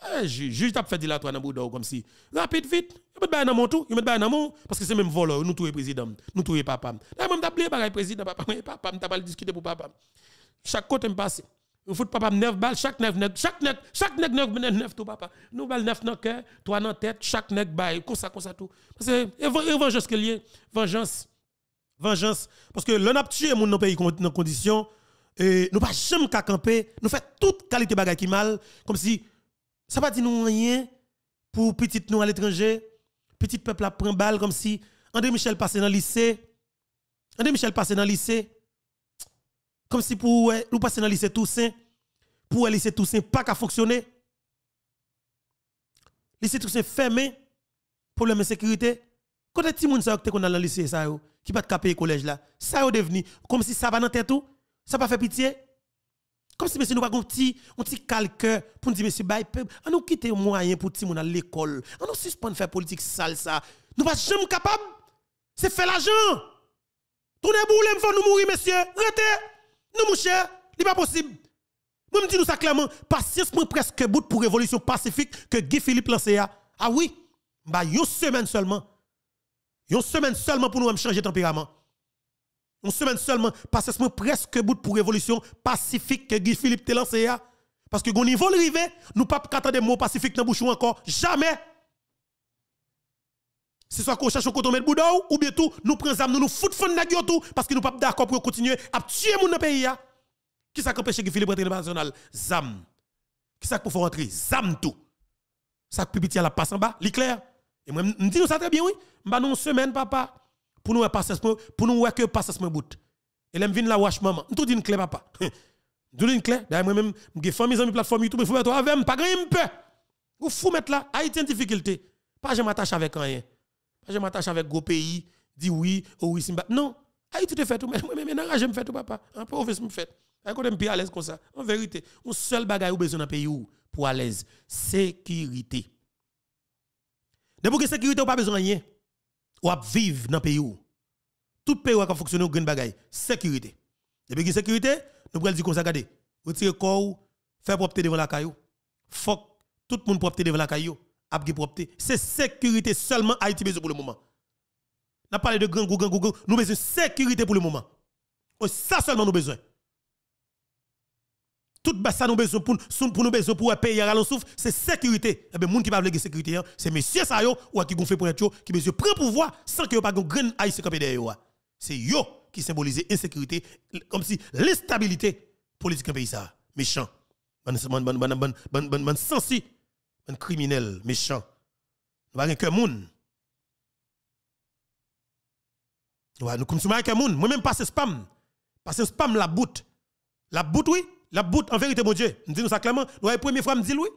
Eh, juge t'a fait dilatoire dans Boudou comme si. Rapide, vite. Il met dans mon tout. Il met dans mon. Parce que c'est même voleur. Nous tous les présidents. Nous tous les papas. Là, même t'as par président, papa. Papa, t'as pas discuter pour papa. Chaque côté me passe. Il faut papa 9 balles. Chaque 9, 9. Chaque 9, chaque 9, 9, 9, tout papa. Nous balles 9 dans le cœur. 3 dans la tête. Chaque 9 balles. Comme ça, comme ça, tout. Parce que, vengeance que lié. Vengeance. Vengeance. Parce que l'on a tué mon pays dans condition. Et nous pas jamais qu'à camper. Nous fait toute qualité bagaille qui mal. Comme si. Ça ne pas dire nous rien pour petite nous à l'étranger. Petit peuple à prendre balle comme si André Michel passait dans le lycée. André Michel passait dans le lycée. Comme si pour nous passer dans le lycée Toussaint. Pour le lycée Toussaint, pas qu'à fonctionner. Le lycée Toussaint fermé. Problème de sécurité. Quand les petits gens qui sont dans le lycée, ça, qui ne peuvent pas caper le collège là, ça est devenu comme si ça va dans tête tout. Ça pas fait pitié. Comme si monsieur nous pas un petit un petit nous pour dire monsieur on bah, on nous les moyens pour petit monde à l'école. On nous suspend faire politique sale ça. Nous pas jamais capable. C'est faire l'argent. Tournez boule faut nous mourir monsieur. Rentez. Nous mon cher, n'est pas possible. Moi me dis nous ça clairement, patience presque bout pour révolution pacifique que Guy Philippe lance. Hein. Ah oui. Bah une semaine seulement. Une semaine seulement pour nous changer tempérament. Une semaine seulement, parce que c'est presque bout pour révolution pacifique que Guy Philippe te lancé. Hein. Parce que au niveau de l'arrivée, nous pas attendre des mots pacifiques dans bouchon encore. Jamais. C'est soit qu'on cherche un coton boudou ou bien tout, nous prenons nous nous foutons de tout, parce que nous pas d'accord pour continuer à tuer mon pays. Hein. Qui ça empêche Guy Philippe rentrer national? Zam. Qui ça pour faire rentrer? Zam tout. Ça Pipiti à la passe en bas, l'éclair. Et moi, je dis ça très bien, oui. Bah, On se semaine, papa pour nous passer pour nous que passer ce bout. Et l'aime vient là wash maman. Tout dit une clé papa. Tout dit une clé. D'ailleurs moi même j'ai fait mes amis plateforme YouTube, faut mettre avec pas grand peu. Ou faut mettre là Haïti en difficulté. Pas je m'attache avec rien. Pas je m'attache avec gros pays, dit oui, oh oui Simba. Non. Haïti te fait tout mais moi même je me fais tout papa. Un peu office me fait. Et quand bien à l'aise comme ça, en vérité, on seul bagage ou besoin dans pays pour à l'aise, sécurité. Dès que sécurité, on pas besoin de rien ou vivre e dans le pays où. Tout pays a fonctionné au grand bagaille, sécurité. Et puis, sécurité, nous pouvons dire qu'on s'agade. le corps, faire propter devant la caillou. Faut tout le monde propreté devant la caillou. Abge propter. C'est sécurité seulement Haïti besoin pour le moment. N'a parlé de grand-grand-grand-grand. Nous besoin de sécurité pour le moment. ça seulement nous besoin. Tout bas ça nous besoin pour pour nous besoin pour payer à souffle, c'est sécurité. Eh ben monde qui va de sécurité, hein, c'est monsieur Sayo ou qui gonfle pour être qui besoin prend pouvoir sans que pas gon grain haïtien hein. campé derrière C'est yo qui symbolise insécurité comme si l'instabilité politique en pays ça. Méchant. Bon bon bon bon bon bon sensi. Bon criminel, méchant. Nous rien que monde. Nous comme si moun monde, moi même passer spam. Passer spam la bout. La bout oui. La bout, en vérité, mon Dieu, nous disons ça clairement. nous La première fois, nous disons oui.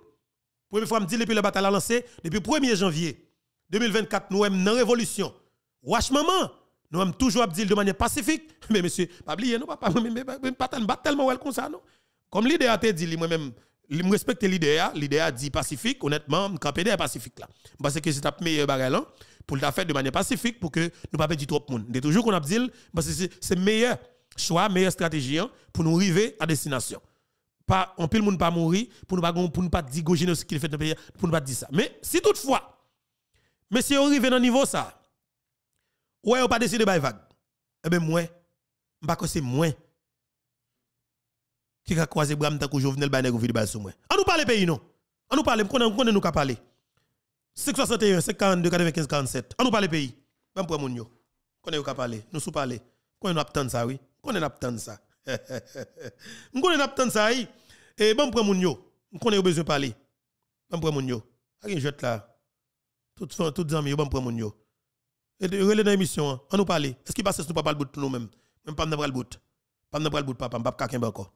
Première fois, nous disons depuis la bataille a lancé, depuis 1er janvier 2024, nous avons une révolution. Wash maman, nous avons toujours dit de manière pacifique. Mais monsieur, pas oublier, non, papa, pas tellement comme ça, non. Comme l'idée a été dit, moi-même, je respecte l'idée, hein. l'idée a dit pacifique, honnêtement, je de pacifique là. Parce que c'est la meilleure barrière hein, pour le faire de manière pacifique, pour que nous ne pas perdre trop de monde. C'est toujours qu'on a dit, parce que c'est meilleur choix meilleure stratégie hein, pour nous arriver à destination pas on pile monde pas mourir pour nous pas pour ne pas dire ce qu'il fait dans pays pour ne pas dire ça mais si toutefois mais si on arrive dans niveau ça ouais on pas décidé faire vague eh ben moi pas que c'est moi qui a croisé bras tant que Jovenel bail nèg vide bail sur moi on nous parle pays non on nous parle on connaît nous ka parler 561 542 95 47 on nous parle pays ben pour On yo connaît yo ka parler nous sous parler on nous parle ça oui qu'on eh, a attendre ça. Qu'on a attendre ça et bon prend mon yo. Qu'on au besoin de parler. Bon prend mon yo. une jette là. Toutes les amis bon prend mon yo. Et de relais dans l'émission, on nous parler. Est-ce qu'il passe nous pas parler bout nous même Même pas nous parler bout. Pas nous parler bout papa, pas quelqu'un encore.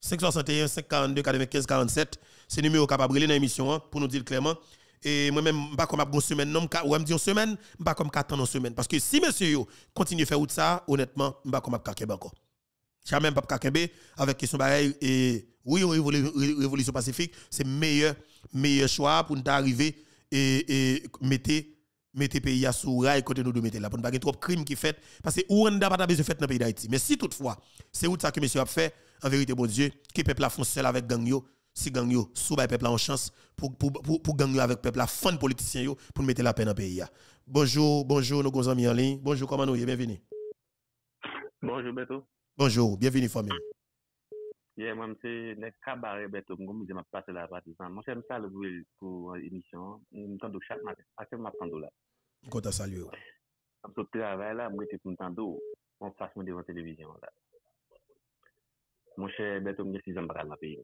561 542 95 47, c'est numéro capable dans l'émission pour nous dire clairement et moi-même, pas comme une semaine, non, ou me dis une semaine, pas comme attendre une semaine. Parce que si monsieur continue à faire ça, honnêtement, je pas comme je encore. même pas kakembe avec question pareil et oui, révolution pacifique, c'est meilleur meilleur choix pour nous arriver et, et mettre mettez pays à sous et côté nous de mettre là pour ne pas trop de crimes qui fait parce que Rwanda pas besoin de faire dans le pays d'Haïti mais si toutefois c'est tout ça que monsieur a fait en vérité bon Dieu que peuple la France seul avec gang si gang yo sous peuple en chance pour pour pour, pour gang yo avec peuple la fan politicien yo pour mettre la peine dans pays Bonjour, bonjour nos amis en ligne. Bonjour, comment nous bienvenue. Bonjour Beto. Bonjour, bienvenue famille. Yeah, moi c'est nekabare cabaret Beto, moi je m'a passer la partisan. Moi j'aime ça le pour émission, nous tente chaque matin. Actuellement prendre là. Content saluer. Am so travail là, moi j'étais content d'eau. On passe devant télévision là. Mon cher Beto, moi je suis en dans pays.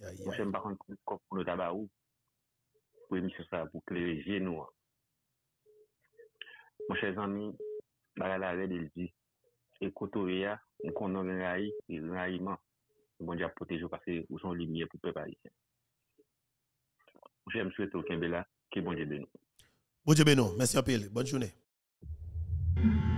Mwen jè m bakan koum koum nou daba ou, wè mi chè sa vou klerijye nou an. Mwen chè zanmi, bala la re de zi, e koto re ya, m konon re ray, e ray man, mwen jè potejou kase ou son li miè pou pepare. Mwen jè m souwète ou kembe la, ki mwen bon jè be nou. Mwen bon jè be nou, mèsi apel, bon jounè. Mwen jè be nou.